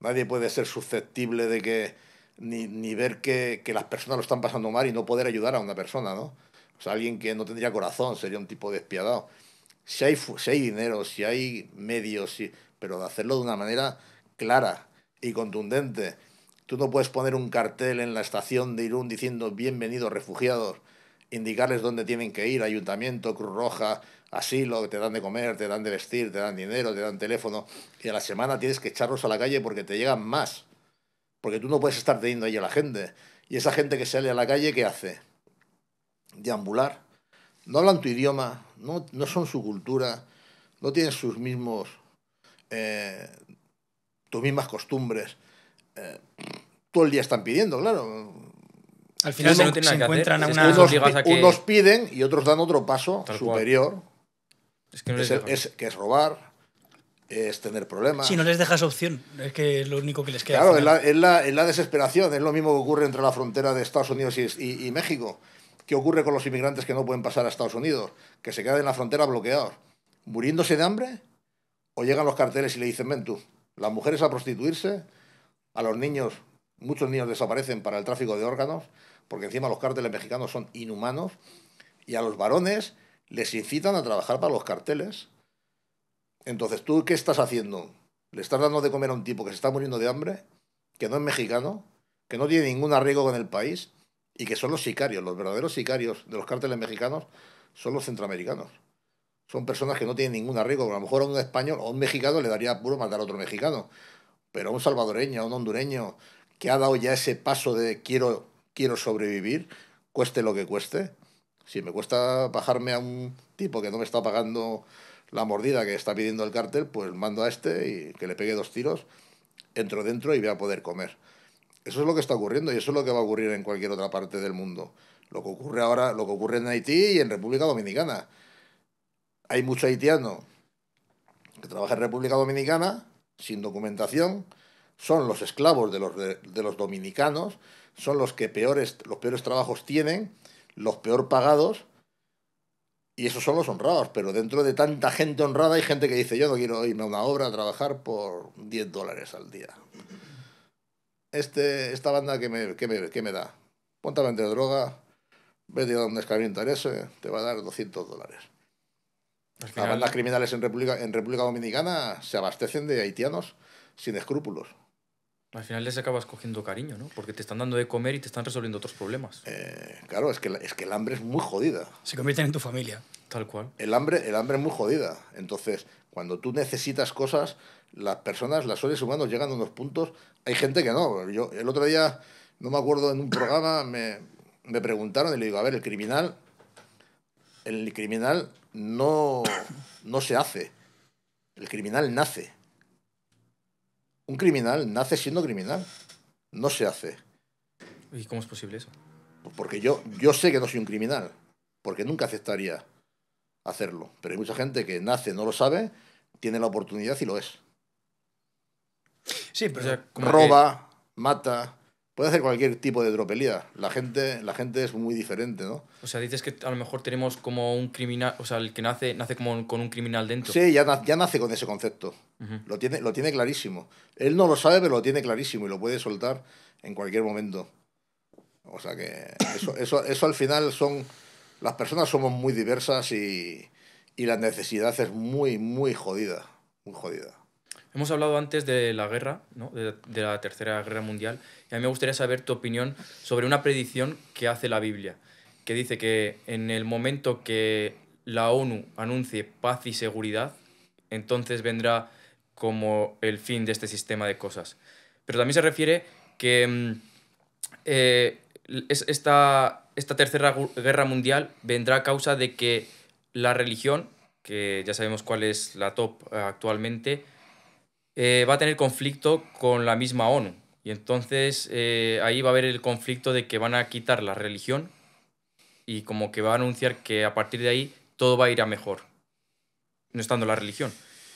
nadie puede ser susceptible de que, ni, ni ver que las personas lo están pasando mal y no poder ayudar a una persona, ¿no? alguien que no tendría corazón, sería un tipo despiadado. Si hay, dinero, si hay medios, pero de hacerlo de una manera clara y contundente. Tú no puedes poner un cartel en la estación de Irún diciendo bienvenidos refugiados, indicarles dónde tienen que ir, ayuntamiento, Cruz Roja, asilo, te dan de comer, te dan de vestir, te dan dinero, te dan teléfono, y a la semana tienes que echarlos a la calle porque te llegan más. Porque tú no puedes estar teniendo ahí a la gente. Y esa gente que sale a la calle, ¿qué hace? deambular, no hablan tu idioma, no, son su cultura, no tienen sus mismos, eh, tus mismas costumbres. Eh, todo el día están pidiendo, claro. Al final no se, encuentran a una... Unos, a que... unos, piden y otros dan otro paso superior. Es que, no es, que es robar, es tener problemas. Si no les dejas opción, es que es lo único que les queda. Claro, es la, la, desesperación, es lo mismo que ocurre entre la frontera de Estados Unidos y México. ¿Qué ocurre con los inmigrantes que no pueden pasar a Estados Unidos? Que se quedan en la frontera bloqueados. ¿Muriéndose de hambre? ¿O llegan los carteles y le dicen, ven tú, las mujeres a prostituirse, a los niños, muchos niños desaparecen para el tráfico de órganos, porque encima los carteles mexicanos son inhumanos, y a los varones les incitan a trabajar para los carteles. Entonces, ¿tú qué estás haciendo? ¿Le estás dando de comer a un tipo que se está muriendo de hambre, que no es mexicano, que no tiene ningún arriesgo con el país? y que son los sicarios, los verdaderos sicarios de los cárteles mexicanos son los centroamericanos. Son personas que no tienen ningún arriesgo. A lo mejor a un español o a un mexicano le daría puro matar a otro mexicano. Pero a un salvadoreño, a un hondureño que ha dado ya ese paso de quiero, quiero sobrevivir, cueste lo que cueste. Si me cuesta bajarme a un tipo que no me está pagando la mordida que está pidiendo el cártel, pues mando a este y que le pegue dos tiros, entro dentro y voy a poder comer. Eso es lo que está ocurriendo y eso es lo que va a ocurrir en cualquier otra parte del mundo. Lo que ocurre ahora, lo que ocurre en Haití y en República Dominicana. Hay mucho haitiano que trabaja en República Dominicana sin documentación, son los esclavos de los, los dominicanos, son los que peores, los peores trabajos tienen, los peor pagados, y esos son los honrados, pero dentro de tanta gente honrada hay gente que dice, yo no quiero irme a una obra a trabajar por 10 dólares al día este, esta banda que me, que me, que me da. droga, vete a un escalamiento en ese, te va a dar 200 dólares. Las bandas criminales en República, en República Dominicana se abastecen de haitianos sin escrúpulos. Al final les acabas cogiendo cariño, ¿no? Porque te están dando de comer y te están resolviendo otros problemas. Eh, claro, es que, es que el hambre es muy jodida. Se convierten en tu familia. Tal cual. El hambre, el hambre es muy jodida. Entonces, cuando tú necesitas cosas, las personas, los seres humanos llegan a unos puntos. Hay gente que no. Yo el otro día, no me acuerdo, en un programa me, preguntaron y le digo, a ver, el criminal, el criminal no, no se hace. El criminal nace. Un criminal nace siendo criminal. No se hace. ¿Y cómo es posible eso? Porque yo, yo sé que no soy un criminal. Porque nunca aceptaría hacerlo. Pero hay mucha gente que nace, no lo sabe, tiene la oportunidad y lo es. Sí, pero. Roba, mata. Puede hacer cualquier tipo de tropelía. La gente, la gente es muy diferente, ¿no? O sea, dices que a lo mejor tenemos como un criminal. O sea, el que nace, nace como con un criminal dentro. Sí, ya, ya nace con ese concepto. lo, tiene, lo tiene clarísimo. Él no lo sabe, pero lo tiene clarísimo y lo puede soltar en cualquier momento. O sea que eso, eso, eso al final son las personas somos muy diversas y, y la necesidad es muy, muy jodida, muy jodida. Hemos hablado antes de la guerra, de, la Tercera Guerra Mundial, y a mí me gustaría saber tu opinión sobre una predicción que hace la Biblia, que dice que en el momento que la ONU anuncie paz y seguridad, entonces vendrá como el fin de este sistema de cosas. Pero también se refiere que mm, eh, esta, esta tercera guerra mundial vendrá a causa de que la religión, que ya sabemos cuál es la top eh, actualmente, eh, va a tener conflicto con la misma ONU. Y entonces eh, ahí va a haber el conflicto de que van a quitar la religión y como que va a anunciar que a partir de ahí todo va a ir a mejor, no estando la religión.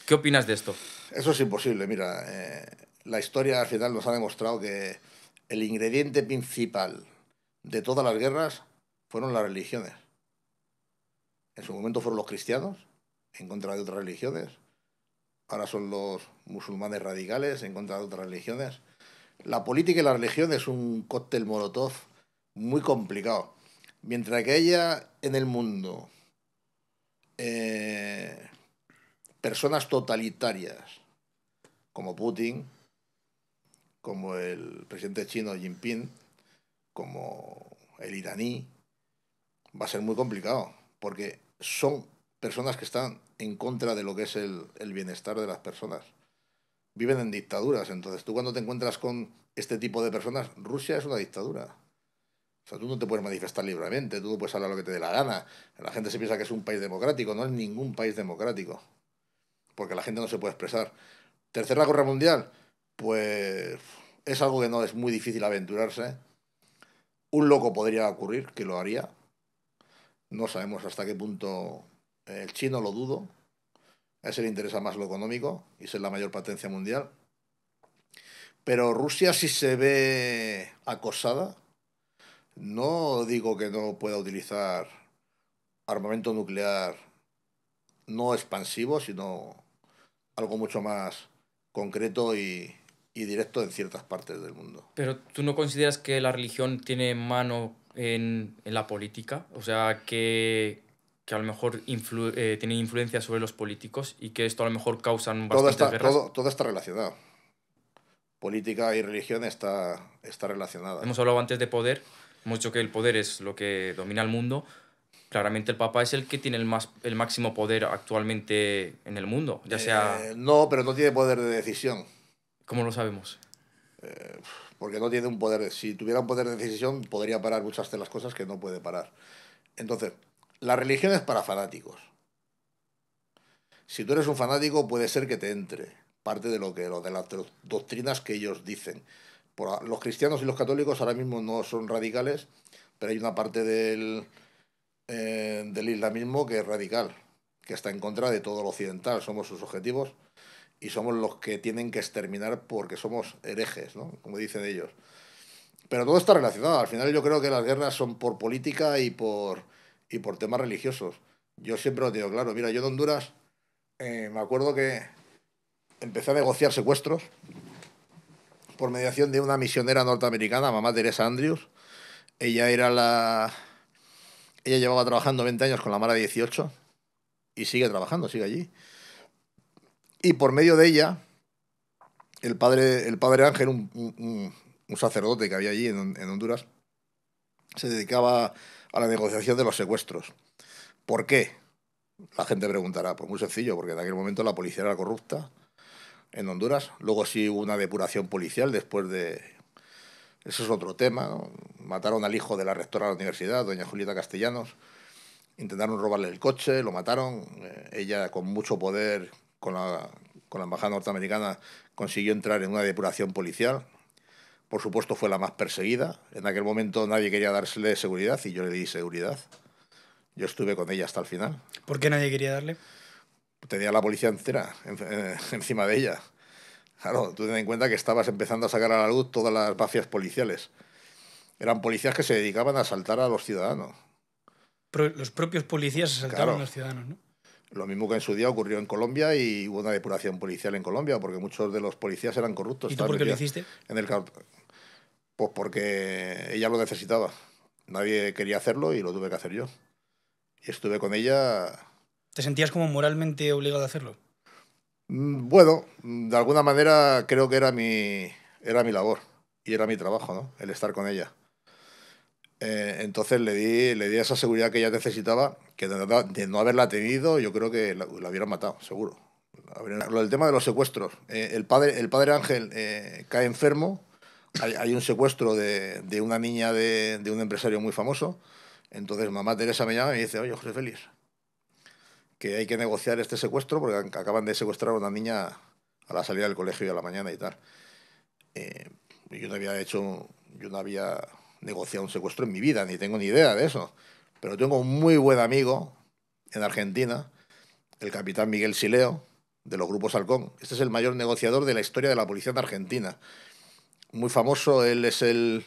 ¿Qué opinas de esto? Eso es imposible, mira, la historia al final nos ha demostrado que el ingrediente principal de todas las guerras fueron las religiones. En su momento fueron los cristianos en contra de otras religiones. Ahora son los musulmanes radicales en contra de otras religiones. La política y la religión es un cóctel molotov muy complicado. Mientras que haya en el mundo eh, personas totalitarias como Putin, como el presidente chino Jinping, como el iraní, va a ser muy complicado, porque son personas que están en contra de lo que es el, bienestar de las personas. Viven en dictaduras, entonces tú cuando te encuentras con este tipo de personas, Rusia es una dictadura. O sea, tú no te puedes manifestar libremente, tú no puedes hablar lo que te dé la gana. La gente se piensa que es un país democrático, no es ningún país democrático, porque la gente no se puede expresar. Tercera Guerra Mundial, pues es algo que no es muy difícil aventurarse, un loco podría ocurrir que lo haría. No sabemos hasta qué punto eh, el chino, lo dudo. es ese le interesa más lo económico y ser la mayor potencia mundial. Pero Rusia si se ve acosada, no digo que no pueda utilizar armamento nuclear no expansivo, sino algo mucho más concreto y, y directo en ciertas partes del mundo. Pero tú no consideras que la religión tiene mano en, en la política, o sea, que, a lo mejor eh, tiene influencia sobre los políticos y que esto a lo mejor causan todo Todo, está relacionado. Política y religión está, está relacionada. Hemos hablado antes de poder, hemos dicho que el poder es lo que domina el mundo. Claramente el Papa es el que tiene el, más, el máximo poder actualmente en el mundo, ya sea... Eh, no, pero no tiene poder de decisión ¿Cómo lo sabemos? Eh, porque no tiene un poder. Si tuviera un poder de decisión, podría parar muchas de las cosas que no puede parar. Entonces, la religión es para fanáticos. Si tú eres un fanático, puede ser que te entre parte de lo que de las doctrinas que ellos dicen. los cristianos y los católicos ahora mismo no son radicales, pero hay una parte del, eh, del islamismo que es radical, que está en contra de todo lo occidental. Somos sus objetivos y somos los que tienen que exterminar porque somos herejes, ¿no? como dicen ellos. Pero todo está relacionado. Al final yo creo que las guerras son por política y por, y por temas religiosos. Yo siempre lo digo, claro. Mira, yo en Honduras eh, me acuerdo que empecé a negociar secuestros por mediación de una misionera norteamericana, mamá Teresa Andrews. Ella era la... Ella llevaba trabajando 20 años con la Mara 18 y sigue trabajando, sigue allí. Y por medio de ella, el padre, el padre Ángel, un, sacerdote que había allí en, Honduras, se dedicaba a la negociación de los secuestros. ¿Por qué? La gente preguntará. Pues muy sencillo, porque en aquel momento la policía era corrupta en Honduras. Luego sí hubo una depuración policial después de... Eso es otro tema. Mataron al hijo de la rectora de la universidad, doña Julieta Castellanos. Intentaron robarle el coche, lo mataron. Eh, ella con mucho poder con la, con la embajada norteamericana consiguió entrar en una depuración policial. Por supuesto fue la más perseguida. En aquel momento nadie quería dársele seguridad y yo le di seguridad. Yo estuve con ella hasta el final. ¿Por qué nadie quería darle? Tenía la policía entera eh, encima de ella. Claro, tú ten en cuenta que estabas empezando a sacar a la luz todas las mafias policiales. Eran policías que se dedicaban a asaltar a los ciudadanos. los propios policías asaltaban a los ciudadanos, ¿no? Lo mismo que en su día ocurrió en Colombia y hubo una depuración policial en Colombia, porque muchos de los policías eran corruptos. ¿Y tú por qué lo hiciste? En el, pues porque ella lo necesitaba. Nadie quería hacerlo y lo tuve que hacer yo. Y estuve con ella. ¿Te sentías como moralmente obligado a hacerlo? Mm, bueno, de alguna manera creo que era mi, era mi labor y era mi trabajo, ¿no? El estar con ella. Eh, entonces le di, le di esa seguridad que ella necesitaba, que de, no haberla tenido, yo creo que la, hubieran matado, seguro. Lo del tema de los secuestros. Eh, el, padre, el padre Ángel eh, cae enfermo. Hay, un secuestro de, una niña de, un empresario muy famoso. Entonces mamá Teresa me llama y me dice, oye, José Félix, que hay que negociar este secuestro porque acaban de secuestrar a una niña a la salida del colegio y a la mañana y tal. yo no había hecho, yo no había negociado un secuestro en mi vida, ni tengo ni idea de eso. Pero tengo un muy buen amigo en Argentina, el capitán Miguel Sileo, de los grupos Halcón. Este es el mayor negociador de la historia de la policía de Argentina. Muy famoso, él es el...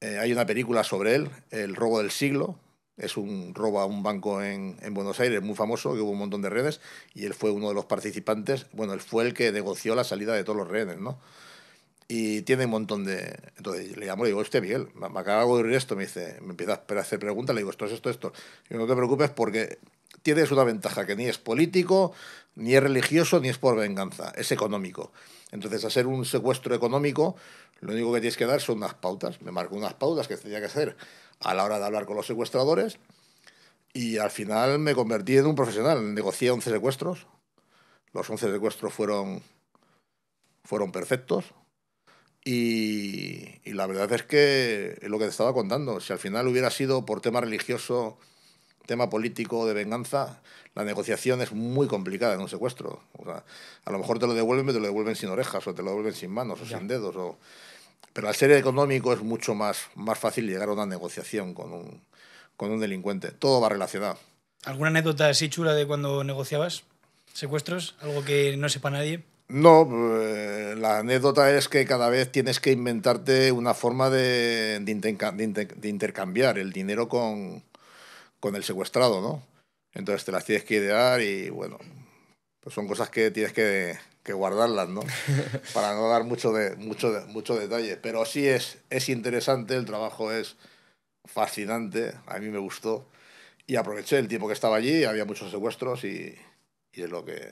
Eh, hay una película sobre él, El robo del siglo. Es un robo a un banco en, Buenos Aires muy famoso, que hubo un montón de redes y él fue uno de los participantes. Bueno, él fue el que negoció la salida de todos los rehenes, ¿no? y tiene un montón de... Entonces le llamo y le digo, este Miguel, me, me acaba de ocurrir esto, me dice, me empieza a hacer preguntas, le digo, esto es esto, esto. Y no te preocupes porque tienes una ventaja que ni es político, ni es religioso, ni es por venganza, es económico. Entonces, hacer un secuestro económico, lo único que tienes que dar son unas pautas. Me marcó unas pautas que tenía que hacer a la hora de hablar con los secuestradores y al final me convertí en un profesional. Negocié 11 secuestros. Los 11 secuestros fueron, fueron perfectos. Y, la verdad es que lo que te estaba contando, si al final hubiera sido por tema religioso, tema político, de venganza, la negociación es muy complicada en un secuestro. a lo mejor te lo devuelven, pero te lo devuelven sin orejas, o te lo devuelven sin manos, o sin dedos. O... Pero al ser económico es mucho más, fácil llegar a una negociación con un, con un delincuente. Todo va relacionado. ¿Alguna anécdota así chula de cuando negociabas secuestros? ¿Algo que no sepa nadie? No, eh, la anécdota es que cada vez tienes que inventarte una forma de, de, intercambiar el dinero con, con, el secuestrado, ¿no? Entonces te las tienes que idear y bueno, pues son cosas que tienes que, guardarlas, ¿no? Para no dar mucho, de, mucho, mucho detalle. Pero sí es, es interesante, el trabajo es fascinante, a mí me gustó y aproveché el tiempo que estaba allí, había muchos secuestros y, y es, lo que,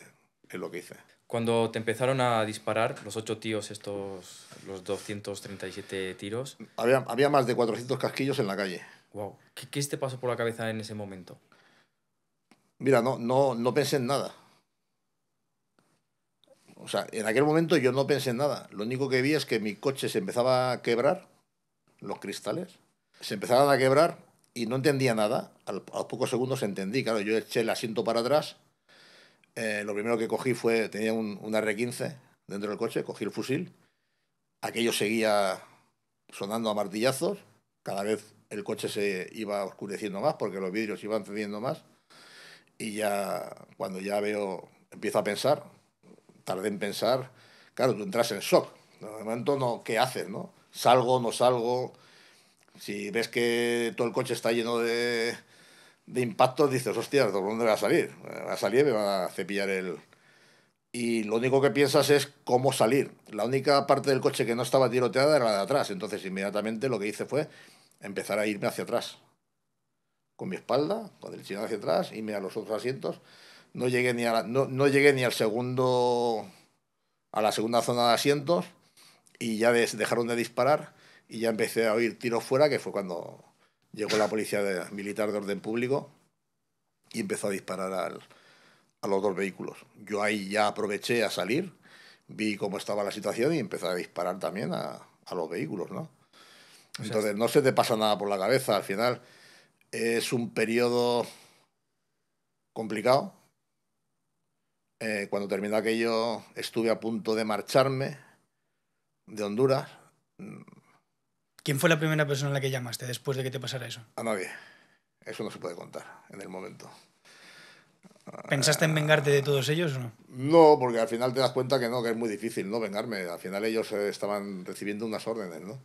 es lo que hice. Cuando te empezaron a disparar, los ocho tíos, estos, los 237 tiros. Había, había más de 400 casquillos en la calle. Wow. ¿Qué, ¿Qué te pasó por la cabeza en ese momento? Mira, no, no, no pensé en nada. O sea, en aquel momento yo no pensé en nada. Lo único que vi es que mi coche se empezaba a quebrar, los cristales, se empezaban a quebrar y no entendía nada. A pocos segundos entendí, claro, yo eché el asiento para atrás eh, lo primero que cogí fue, tenía un, R15 dentro del coche, cogí el fusil, aquello seguía sonando a martillazos, cada vez el coche se iba oscureciendo más porque los vidrios iban cediendo más y ya cuando ya veo, empiezo a pensar, tardé en pensar, claro, tú entras en shock, de momento no, ¿qué haces? no? ¿Salgo, no salgo? Si ves que todo el coche está lleno de, de impacto dices, hostia, dónde va a salir? Va a salir me va a cepillar el... Y lo único que piensas es cómo salir. La única parte del coche que no estaba tiroteada era la de atrás. Entonces inmediatamente lo que hice fue empezar a irme hacia atrás. Con mi espalda, con el chino hacia atrás, irme a los otros asientos. No llegué ni, a no, llegué ni al segundo... a la segunda zona de asientos y ya dejaron de disparar y ya empecé a oír tiros fuera, que fue cuando Llegó la policía militar de orden público y empezó a disparar a los dos vehículos. Yo ahí ya aproveché a salir, vi cómo estaba la situación y empecé a disparar también a, los vehículos, ¿no? Entonces no se te pasa nada por la cabeza al final. Es un periodo complicado. Eh, cuando terminó aquello estuve a punto de marcharme de Honduras. Mm, ¿Quién fue la primera persona a la que llamaste después de que te pasara eso? A nadie. Eso no se puede contar en el momento. ¿Pensaste en ah. vengarte de todos ellos o no? No, porque al final te das cuenta que no, que es muy difícil no vengarme. Al final ellos eh, estaban recibiendo unas órdenes, ¿no?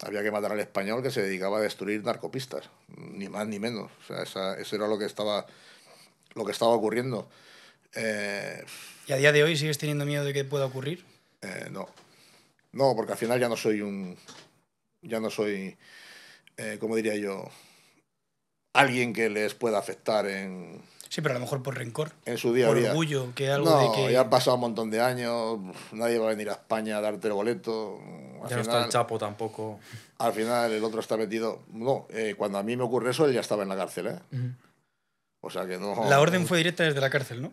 Había que matar al español que se dedicaba a destruir narcopistas, ni más ni menos. O sea, eso era lo que estaba, lo que estaba ocurriendo. Eh, ¿Y a día de hoy sigues teniendo miedo de que pueda ocurrir? Eh, no. No, porque al final ya no soy un, ya no soy, eh, como diría yo, alguien que les pueda afectar en... Sí, pero a lo mejor por rencor. En su día. Por orgullo, que algo de que... ya han pasado un montón de años, nadie va a venir a España a darte el boleto. ya no está el Chapo tampoco. Al final el otro está metido... No, eh, cuando a mí me ocurre eso, él ya estaba en la cárcel, ¿eh? O sea que no... La orden fue directa desde la cárcel, ¿no?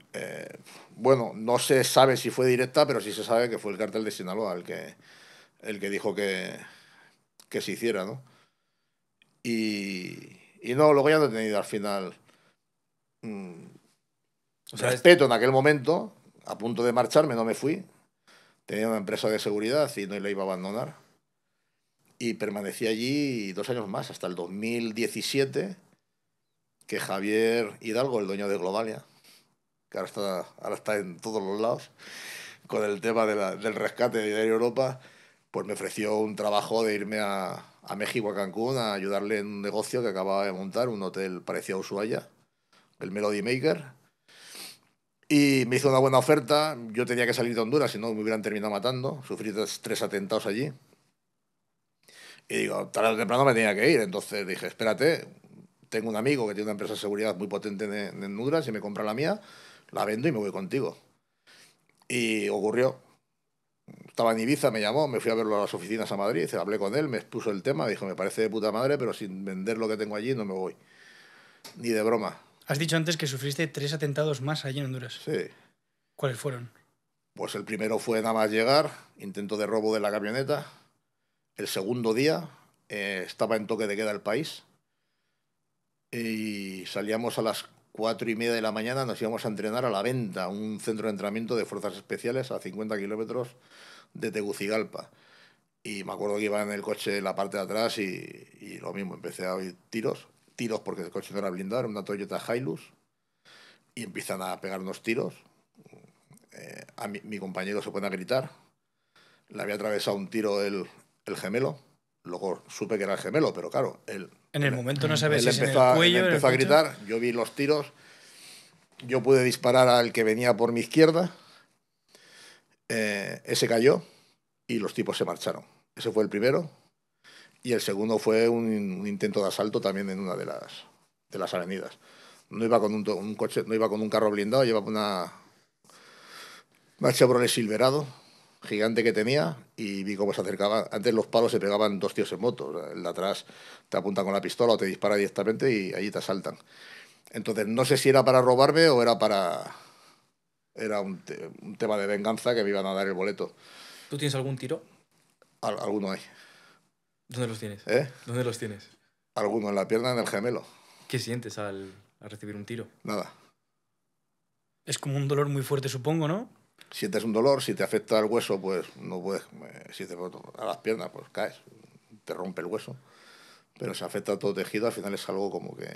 bueno, no se sabe si fue directa, pero sí se sabe que fue el cártel de Sinaloa el que, el que dijo que, que se hiciera, ¿no? Y, y no, luego ya no he al final mm, o sea, respeto en aquel momento, a punto de marcharme, no me fui. Tenía una empresa de seguridad y no la iba a abandonar. Y permanecí allí dos años más, hasta el 2017, que Javier Hidalgo, el dueño de Globalia, que ahora está, ahora está en todos los lados, con el tema de la, del rescate de Europa, pues me ofreció un trabajo de irme a, México, a Cancún, a ayudarle en un negocio que acababa de montar, un hotel parecido a Ushuaia, el Melody Maker. Y me hizo una buena oferta. Yo tenía que salir de Honduras, si no me hubieran terminado matando. Sufrí tres, atentados allí. Y digo, tarde o temprano me tenía que ir. Entonces dije, espérate, tengo un amigo que tiene una empresa de seguridad muy potente en, en Honduras y me compra la mía, la vendo y me voy contigo. Y ocurrió estaba en Ibiza, me llamó, me fui a verlo a las oficinas a Madrid, hablé con él, me expuso el tema, me dijo, me parece de puta madre, pero sin vender lo que tengo allí no me voy. Ni de broma. Has dicho antes que sufriste tres atentados más allí en Honduras. Sí. ¿Cuáles fueron? Pues el primero fue nada más llegar, intento de robo de la camioneta. El segundo día eh, estaba en toque de queda el país. Y salíamos a las cuatro y media de la mañana, nos íbamos a entrenar a la venta, un centro de entrenamiento de fuerzas especiales a 50 kilómetros de Tegucigalpa. Y me acuerdo que iba en el coche en la parte de atrás y, lo mismo, empecé a oír tiros, tiros porque el coche no era blindado, era una Toyota Hilux, y empiezan a pegar unos tiros. Eh, a mi, compañero se pone a gritar, le había atravesado un tiro el, el gemelo, luego supe que era el gemelo, pero claro, él... En el momento no sabes si empezó a gritar, yo vi los tiros, yo pude disparar al que venía por mi izquierda, eh, ese cayó y los tipos se marcharon. Ese fue el primero. Y el segundo fue un, intento de asalto también en una de las, de las avenidas. No iba con un, coche, no iba con un carro blindado, llevaba una, una Silverado gigante que tenía y vi cómo se acercaba. Antes los palos se pegaban dos tíos en moto. El de atrás te apunta con la pistola o te dispara directamente y allí te asaltan. Entonces no sé si era para robarme o era para era un, tema de venganza que me iban a dar el boleto. ¿Tú tienes algún tiro? alguno hay. ¿Dónde los tienes? ¿Eh? ¿Dónde los tienes? Alguno en la pierna, en el gemelo. ¿Qué sientes al, recibir un tiro? Nada. Es como un dolor muy fuerte, supongo, ¿no? Sientes un dolor, si te afecta el hueso, pues no puedes. Eh, si te a las piernas, pues caes, te rompe el hueso. Pero si afecta a todo tejido, al final es algo como que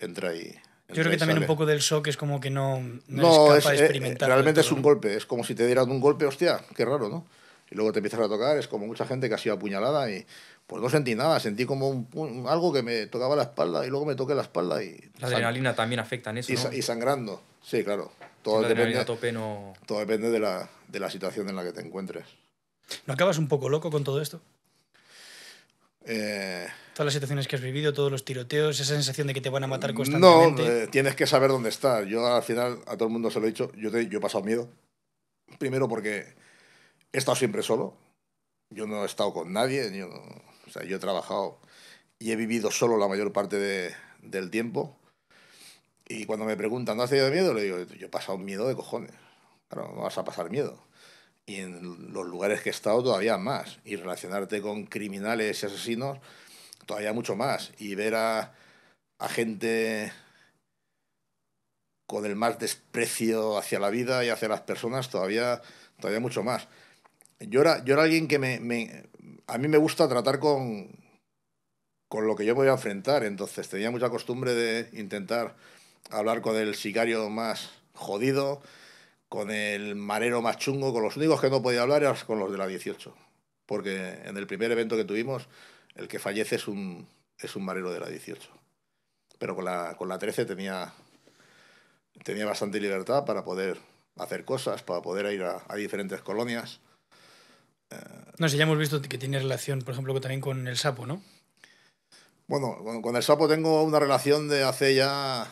entra y yo creo que también un poco del shock es como que no, no, es capaz de eh, experimentar. Realmente es un golpe, es como si te dieran un golpe, hostia, qué raro, ¿no? Y luego te empiezas a tocar, es como mucha gente que ha sido apuñalada y pues no sentí nada, sentí como un, algo que me tocaba la espalda y luego me toqué la espalda y... La adrenalina también afecta en eso. Y, ¿no? y sangrando, sí, claro. Todo, depende, no... todo depende de la situación en la que te encuentres. ¿No acabas un poco loco con todo esto? Eh, Todas las situaciones que has vivido, todos los tiroteos, esa sensación de que te van a matar constantemente. No, eh, tienes que saber dónde estás. Yo al final, a todo el mundo se lo he dicho, yo, yo he pasado miedo. Primero porque he estado siempre solo. Yo no he estado con nadie. Yo, o sea, yo he trabajado y he vivido solo la mayor parte de, del tiempo. Y cuando me preguntan, ¿no has tenido miedo? Le digo, yo he pasado miedo de cojones. Claro, no vas a pasar miedo y en los lugares que he estado todavía más. Y relacionarte con criminales y asesinos todavía mucho más. Y ver a, gente con el más desprecio hacia la vida y hacia las personas todavía, todavía mucho más. Yo era, yo era alguien que me, A mí me gusta tratar con, con lo que yo me voy a enfrentar, entonces tenía mucha costumbre de intentar hablar con el sicario más jodido, con el marero más chungo, con los únicos que no podía hablar eran con los de la 18. Porque en el primer evento que tuvimos, el que fallece es un, es un marero de la 18. Pero con la, con la 13 tenía, tenía bastante libertad para poder hacer cosas, para poder ir a, a diferentes colonias. Eh, no sé, ya hemos visto que tiene relación, por ejemplo, también con el sapo, ¿no? Bueno, con, el sapo tengo una relación de hace ya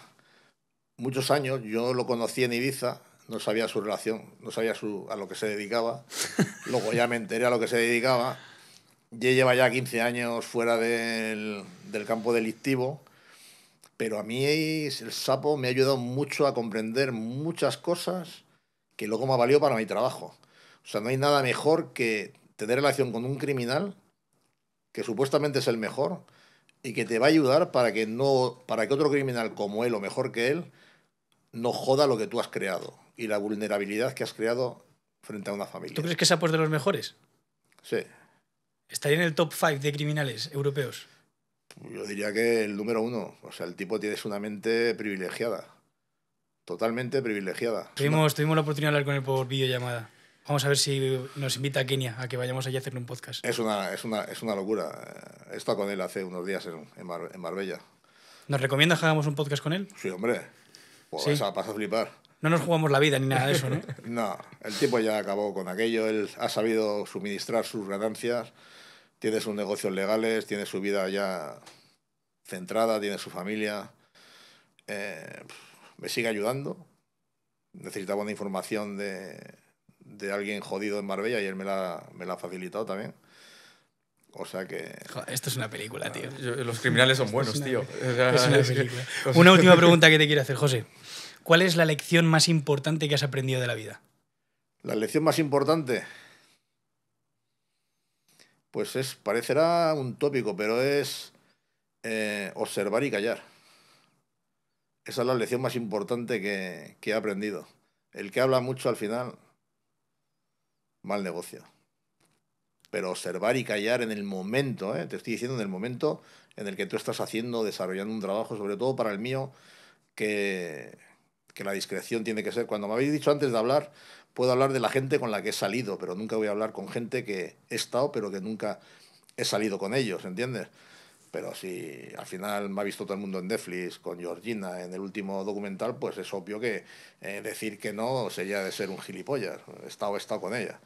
muchos años. Yo lo conocí en Ibiza no sabía su relación, no sabía a lo que se dedicaba. Luego ya me enteré a lo que se dedicaba. Ya lleva ya 15 años fuera del, campo delictivo, pero a mí el sapo me ha ayudado mucho a comprender muchas cosas que luego me ha valido para mi trabajo. O sea, no hay nada mejor que tener relación con un criminal que supuestamente es el mejor y que te va a ayudar para que no para que otro criminal como él o mejor que él no joda lo que tú has creado y la vulnerabilidad que has creado frente a una familia. ¿Tú crees que es pues de los mejores? Sí. ¿Estaría en el top 5 de criminales europeos? Pues yo diría que el número uno. O sea, el tipo tiene una mente privilegiada. Totalmente privilegiada. Tuvimos, tuvimos la oportunidad de hablar con él por videollamada. Vamos a ver si nos invita a Kenia a que vayamos allí a hacer un podcast. Es una, es una, locura. He estado con él hace unos días en, en Marbella. ¿Nos recomiendas que hagamos un podcast con él? Sí, hombre. Pues flipar. No nos jugamos la vida ni nada de eso, ¿no? no, el tipo ya acabó con aquello, él ha sabido suministrar sus ganancias, tiene sus negocios legales, tiene su vida ya centrada, tiene su familia. Eh, me sigue ayudando. Necesitaba una información de, alguien jodido en Marbella y él me la, me la ha facilitado también. O sea que. esto es una película, tío. Ah, los criminales son buenos, tío. una, última pregunta que te quiero hacer, José. ¿Cuál es la lección más importante que has aprendido de la vida? La lección más importante. Pues es, parecerá un tópico, pero es eh, observar y callar. Esa es la lección más importante que he aprendido. El que habla mucho al final, mal negocio pero observar y callar en el momento, ¿eh? te estoy diciendo en el momento en el que tú estás haciendo, desarrollando un trabajo, sobre todo para el mío, que, la discreción tiene que ser. Cuando me habéis dicho antes de hablar, puedo hablar de la gente con la que he salido, pero nunca voy a hablar con gente que he estado, pero que nunca he salido con ellos, ¿entiendes? Pero si al final me ha visto todo el mundo en Netflix, con Georgina, en el último documental, pues es obvio que eh, decir que no sería de ser un gilipollas. He estado, he estado con ella.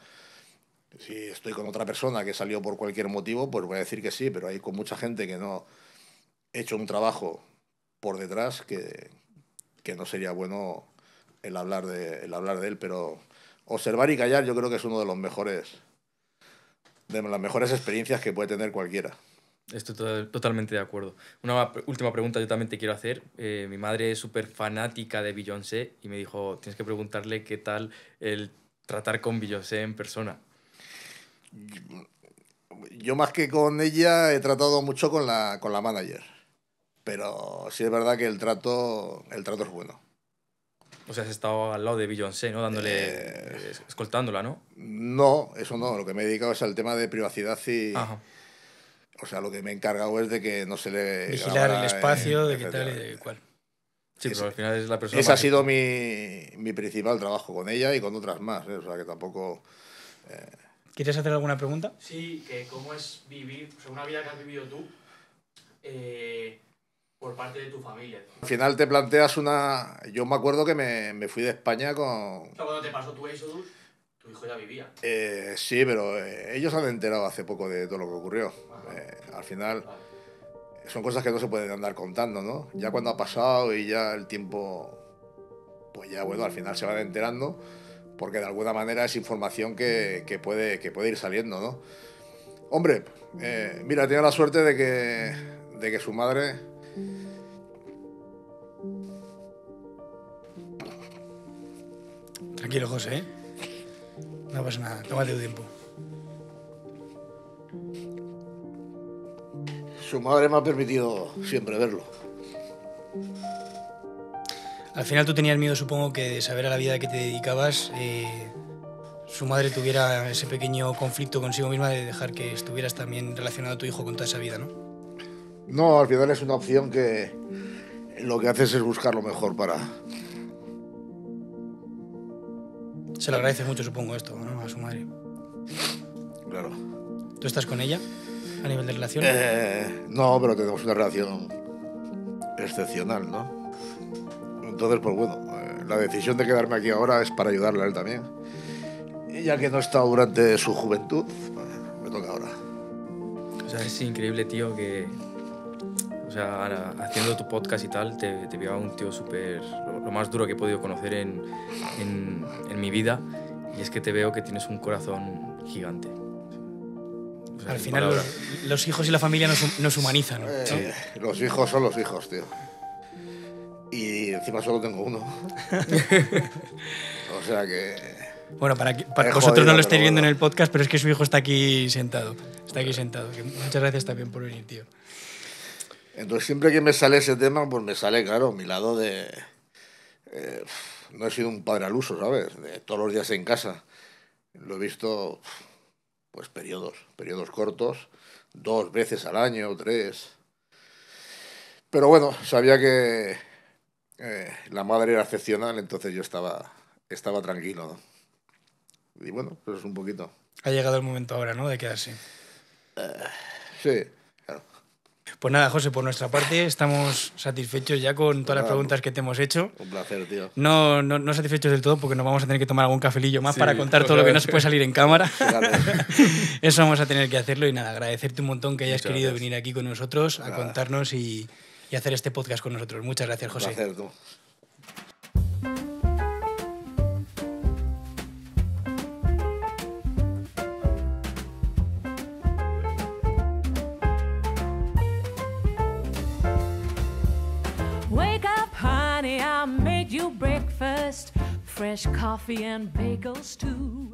Si estoy con otra persona que salió por cualquier motivo, pues voy a decir que sí, pero hay con mucha gente que no he hecho un trabajo por detrás que, que no sería bueno el hablar, de, hablar de él, pero observar y callar yo creo que es uno de los mejores de las mejores experiencias que puede tener cualquiera. Estoy totalmente de acuerdo. Una última pregunta yo también te quiero hacer. Eh, mi madre es súper fanática de Beyoncé y me dijo, tienes que preguntarle qué tal el tratar con Beyoncé en persona yo más que con ella he tratado mucho con la, con la manager. Pero sí es verdad que el trato, el trato es bueno. O sea, has estado al lado de Beyoncé, ¿no? Dándole. Eh. escoltándola, ¿no? No, eso no. Lo que me he dedicado es al tema de privacidad y. O sea, lo que me he encargado es de que no se le. Vigilar el espacio, de qué tal y de cuál. Sí, pero al final es la persona. Ese ha sido mi, mi, principal trabajo con ella y con otras más. ¿eh? O sea, que tampoco. Eh, ¿Quieres hacer alguna pregunta? Sí, que cómo es vivir, o sea, una vida que has vivido tú eh, por parte de tu familia. Al final te planteas una... Yo me acuerdo que me, me fui de España con... cuando te pasó tu Exodus, tu hijo ya vivía. Eh, sí, pero eh, ellos han enterado hace poco de todo lo que ocurrió. al final... Son cosas que no se pueden andar contando, ¿no? Ya cuando ha pasado y ya el tiempo, pues ya bueno, al final se van enterando porque de alguna manera es información que, puede, que puede ir saliendo, ¿no? Hombre, eh, mira, tenido la suerte de que, de que su madre... Tranquilo, José. ¿eh? No pasa nada, tómate tu tiempo. Su madre me ha permitido siempre verlo. Al final tú tenías miedo, supongo, que de saber a la vida que te dedicabas, eh, su madre tuviera ese pequeño conflicto consigo misma de dejar que estuvieras también relacionado a tu hijo con toda esa vida, ¿no? No, al final es una opción que lo que haces es buscar lo mejor para... Se le agradece mucho, supongo, esto, ¿no? A su madre. Claro. ¿Tú estás con ella a nivel de relación? Eh, no, pero tenemos una relación excepcional, ¿no? Entonces, pues bueno, eh, la decisión de quedarme aquí ahora es para ayudarle a él también. Y ya que no he estado durante su juventud, pues, me toca ahora. O sea, es increíble, tío, que. O sea, ahora, haciendo tu podcast y tal, te, veo a un tío súper. Lo, más duro que he podido conocer en, en, mi vida. Y es que te veo que tienes un corazón gigante. Al final, los, hijos y la familia nos, humanizan. ¿no? Eh, los hijos son los hijos, tío y encima solo tengo uno. o sea que. Bueno, para, que, para vosotros no lo estáis viendo en el podcast, pero es que su hijo está aquí sentado. Está aquí sentado. muchas gracias también por venir, tío. Entonces, siempre que me sale ese tema, pues me sale, claro, mi lado de. Eh, no he sido un padre al uso, ¿sabes? De todos los días en casa. Lo he visto, pues, periodos, periodos cortos, dos veces al año, tres. Pero bueno, sabía que, eh, la madre era excepcional, entonces yo estaba, estaba tranquilo. Y bueno, pues un poquito. Ha llegado el momento ahora, ¿no? De quedarse. Eh, sí, Pues nada, José, por nuestra parte estamos satisfechos ya con todas las preguntas que te hemos hecho. Un placer, tío. No, no, no, satisfechos del todo porque nos vamos a tener que tomar algún cafelillo más para contar todo lo que no se puede salir en cámara. Eso vamos a tener que hacerlo y nada, agradecerte un montón que hayas querido venir aquí con nosotros a contarnos y y hacer este podcast con nosotros. Muchas gracias, José. Un placer, tú. Wake up, honey, I made you breakfast. Fresh coffee and bagels, too.